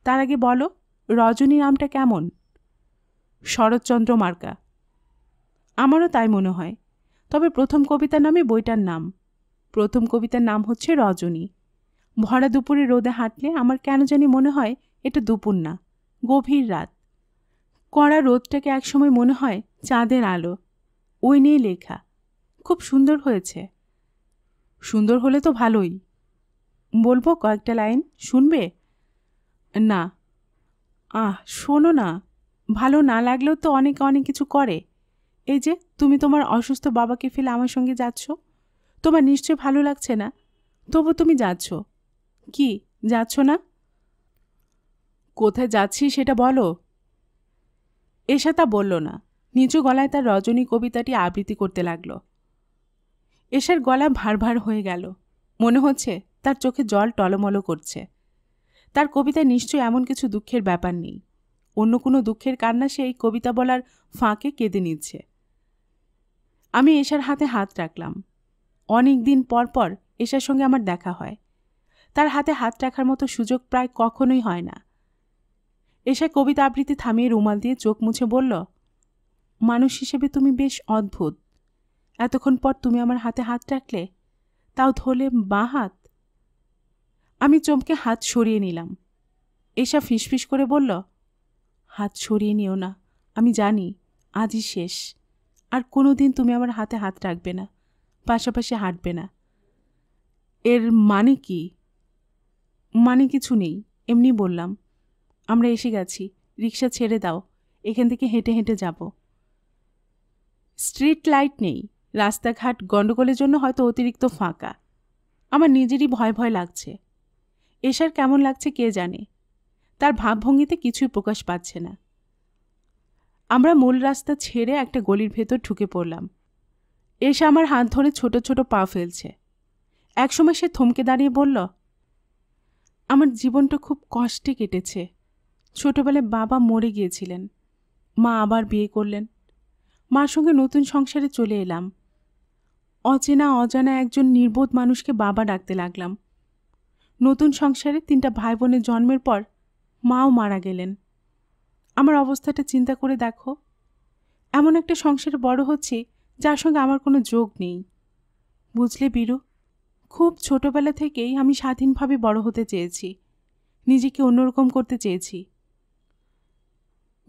তার আগে বলো রজনী নামটা কেমন শরৎচন্দ্র মার্কা আমারও তাই মনে হয় তবে প্রথম কবিতা নামে বইটার নাম প্রথম কবিতার নাম হচ্ছে রজনী ভরা দুপুরে রোদে হাঁটলে আমার কেন জানি মনে হয় এটা দুপুর না গভীর রাত কড়া রোদটাকে একসময় মনে হয় চাঁদের আলো ওই নিয়ে লেখা খুব সুন্দর হয়েছে সুন্দর হলে তো ভালোই বলবো কয়েকটা লাইন শুনবে না আহ শোনো না ভালো না লাগলেও তো অনেক অনেক কিছু করে এই যে তুমি তোমার অসুস্থ বাবাকে ফেলে আমার সঙ্গে যাচ্ছ তোমার নিশ্চয় ভালো লাগছে না তবু তুমি যাচ্ছ কি যাচ্ছ না কোথায় যাচ্ছি সেটা বলো এসা তা বলল না নিচু গলায় তার রজনী কবিতাটি আবৃত্তি করতে লাগল এসার গলা ভার ভার হয়ে গেল মনে হচ্ছে তার চোখে জল টলমলো করছে তার কবিতা নিশ্চয়ই এমন কিছু দুঃখের ব্যাপার নেই অন্য কোনো দুঃখের কান্না সে এই কবিতা বলার ফাঁকে কেঁদে নিচ্ছে আমি এসার হাতে হাত রাখলাম অনেক দিন পর পর এশার সঙ্গে আমার দেখা হয় তার হাতে হাত রাখার মতো সুযোগ প্রায় কখনোই হয় না এশা কবিতা আবৃত্তি থামিয়ে রুমাল দিয়ে চোখ মুছে বলল মানুষ হিসেবে তুমি বেশ অদ্ভুত এতক্ষণ পর তুমি আমার হাতে হাত রাখলে তাও ধরলে বাঁ হাত আমি চমকে হাত সরিয়ে নিলাম এসা ফিসফিস করে বলল হাত সরিয়ে নিও না আমি জানি আজই শেষ আর কোনো দিন তুমি আমার হাতে হাত রাখবে না পাশাপাশি হাঁটবে না এর মানে কি মানে কিছু নেই এমনি বললাম আমরা এসে গেছি রিক্সা ছেড়ে দাও এখান থেকে হেঁটে হেঁটে যাব স্ট্রিট লাইট নেই রাস্তাঘাট গণ্ডগোলের জন্য হয়তো অতিরিক্ত ফাঁকা আমার নিজেরই ভয় ভয় লাগছে এশার কেমন লাগছে কে জানে তার ভাবভঙ্গিতে কিছুই প্রকাশ পাচ্ছে না আমরা মূল রাস্তা ছেড়ে একটা গলির ভেতর ঢুকে পড়লাম এসে আমার হাত ধরে ছোট ছোট পা ফেলছে একসময় সে থমকে দাঁড়িয়ে বলল আমার জীবনটা খুব কষ্টে কেটেছে ছোটবেলায় বাবা মরে গিয়েছিলেন মা আবার বিয়ে করলেন মার সঙ্গে নতুন সংসারে চলে এলাম অচেনা অজানা একজন নির্বোধ মানুষকে বাবা ডাকতে লাগলাম নতুন সংসারে তিনটা ভাই বোনের জন্মের পর মাও মারা গেলেন আমার অবস্থাটা চিন্তা করে দেখো এমন একটা সংসারে বড় হচ্ছে যার সঙ্গে আমার কোনো যোগ নেই বুঝলে বীরু খুব ছোটবেলা থেকেই আমি স্বাধীনভাবে বড় হতে চেয়েছি নিজেকে অন্যরকম করতে চেয়েছি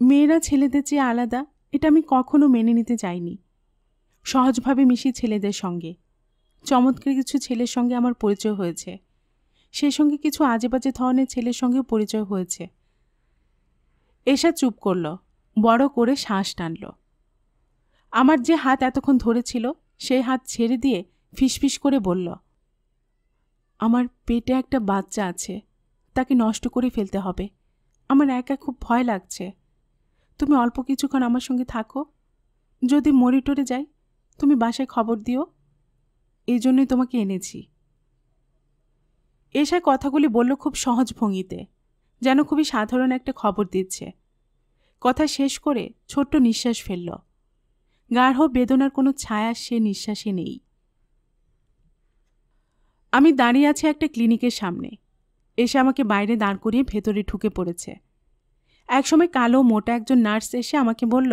মেয়েরা ছেলেদের চেয়ে আলাদা এটা আমি কখনো মেনে নিতে চাইনি সহজভাবে মিশি ছেলেদের সঙ্গে চমৎকার কিছু ছেলের সঙ্গে আমার পরিচয় হয়েছে সে সঙ্গে কিছু আজেবাজে ধরনের ছেলের সঙ্গেও পরিচয় হয়েছে এসা চুপ করল বড় করে শ্বাস টানলো আমার যে হাত এতক্ষণ ধরেছিল সেই হাত ছেড়ে দিয়ে ফিসফিস করে বলল আমার পেটে একটা বাচ্চা আছে তাকে নষ্ট করে ফেলতে হবে আমার একা খুব ভয় লাগছে তুমি অল্প কিছুক্ষণ আমার সঙ্গে থাকো যদি মরিটরে যাই তুমি বাসায় খবর দিও এই জন্যই তোমাকে এনেছি এসা কথাগুলি বলল খুব সহজ ভঙ্গিতে যেন খুবই সাধারণ একটা খবর দিচ্ছে কথা শেষ করে ছোট্ট নিঃশ্বাস ফেলল গাঢ় বেদনার কোনো ছায়া সে নিঃশ্বাসে নেই আমি দাঁড়িয়ে আছি একটা ক্লিনিকের সামনে এসে আমাকে বাইরে দাঁড় করিয়ে ভেতরে ঢুকে পড়েছে একসময় কালো মোটা একজন নার্স এসে আমাকে বলল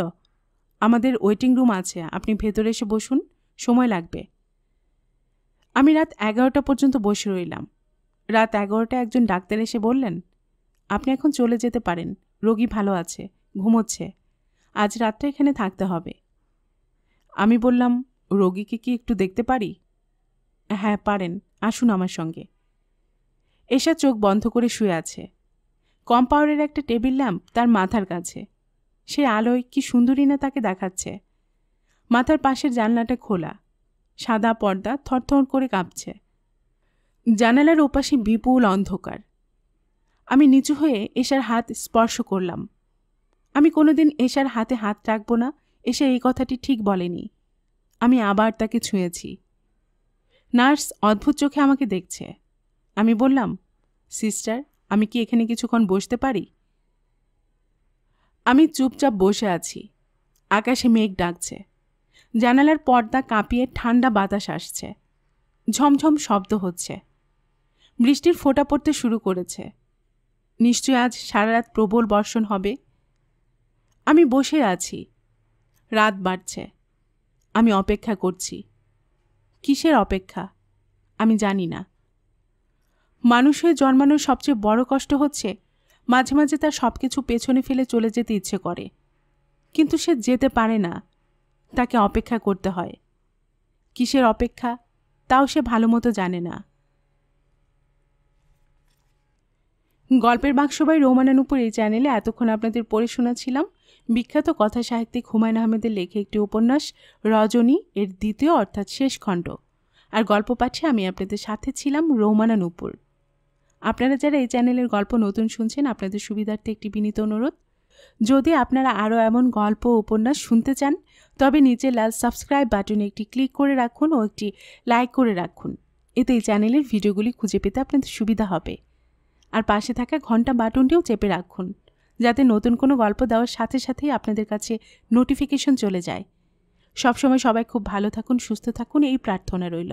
আমাদের ওয়েটিং রুম আছে আপনি ভেতরে এসে বসুন সময় লাগবে আমি রাত এগারোটা পর্যন্ত বসে রইলাম রাত এগারোটা একজন ডাক্তার এসে বললেন আপনি এখন চলে যেতে পারেন রোগী ভালো আছে ঘুমোচ্ছে আজ রাতটা এখানে থাকতে হবে আমি বললাম রোগীকে কি একটু দেখতে পারি হ্যাঁ পারেন আসুন আমার সঙ্গে এসা চোখ বন্ধ করে শুয়ে আছে কম্পাউন্ডের একটা টেবিল ল্যাম্প তার মাথার কাছে সে আলোয় কি সুন্দরী না তাকে দেখাচ্ছে মাথার পাশের জানলাটা খোলা সাদা পর্দা থরথর করে কাঁপছে জানালার ওপাশে বিপুল অন্ধকার আমি নিচু হয়ে এশার হাত স্পর্শ করলাম আমি কোনোদিন এশার হাতে হাত রাখবো না এসে এই কথাটি ঠিক বলেনি আমি আবার তাকে ছুঁয়েছি নার্স অদ্ভুত চোখে আমাকে দেখছে আমি বললাম সিস্টার আমি কি এখানে কিছুক্ষণ বসতে পারি আমি চুপচাপ বসে আছি আকাশে মেঘ ডাকছে জানালার পর্দা কাঁপিয়ে ঠান্ডা বাতাস আসছে ঝমঝম শব্দ হচ্ছে বৃষ্টির ফোঁটা পড়তে শুরু করেছে নিশ্চয় আজ সারা রাত প্রবল বর্ষণ হবে আমি বসে আছি রাত বাড়ছে আমি অপেক্ষা করছি কিসের অপেক্ষা আমি জানি না মানুষ হয়ে জন্মানোর সবচেয়ে বড় কষ্ট হচ্ছে মাঝে মাঝে তার সব কিছু পেছনে ফেলে চলে যেতে ইচ্ছে করে কিন্তু সে যেতে পারে না তাকে অপেক্ষা করতে হয় কিসের অপেক্ষা তাও সে ভালো মতো জানে না গল্পের বাক্সবাই উপর এই চ্যানেলে এতক্ষণ আপনাদের পড়ে শোনাছিলাম বিখ্যাত কথা সাহিত্যিক হুমায়ুন আহমেদের লেখে একটি উপন্যাস রজনী এর দ্বিতীয় অর্থাৎ শেষ খণ্ড আর গল্প পাঠে আমি আপনাদের সাথে ছিলাম রৌমানা নূপুর আপনারা যারা এই চ্যানেলের গল্প নতুন শুনছেন আপনাদের সুবিধার্থে একটি বিনীত অনুরোধ যদি আপনারা আরও এমন গল্প উপন্যাস শুনতে চান তবে নিচে লাল সাবস্ক্রাইব বাটনে একটি ক্লিক করে রাখুন ও একটি লাইক করে রাখুন এতে এই চ্যানেলের ভিডিওগুলি খুঁজে পেতে আপনাদের সুবিধা হবে আর পাশে থাকা ঘন্টা বাটনটিও চেপে রাখুন যাতে নতুন কোনো গল্প দেওয়ার সাথে সাথেই আপনাদের কাছে নোটিফিকেশন চলে যায় সবসময় সবাই খুব ভালো থাকুন সুস্থ থাকুন এই প্রার্থনা রইল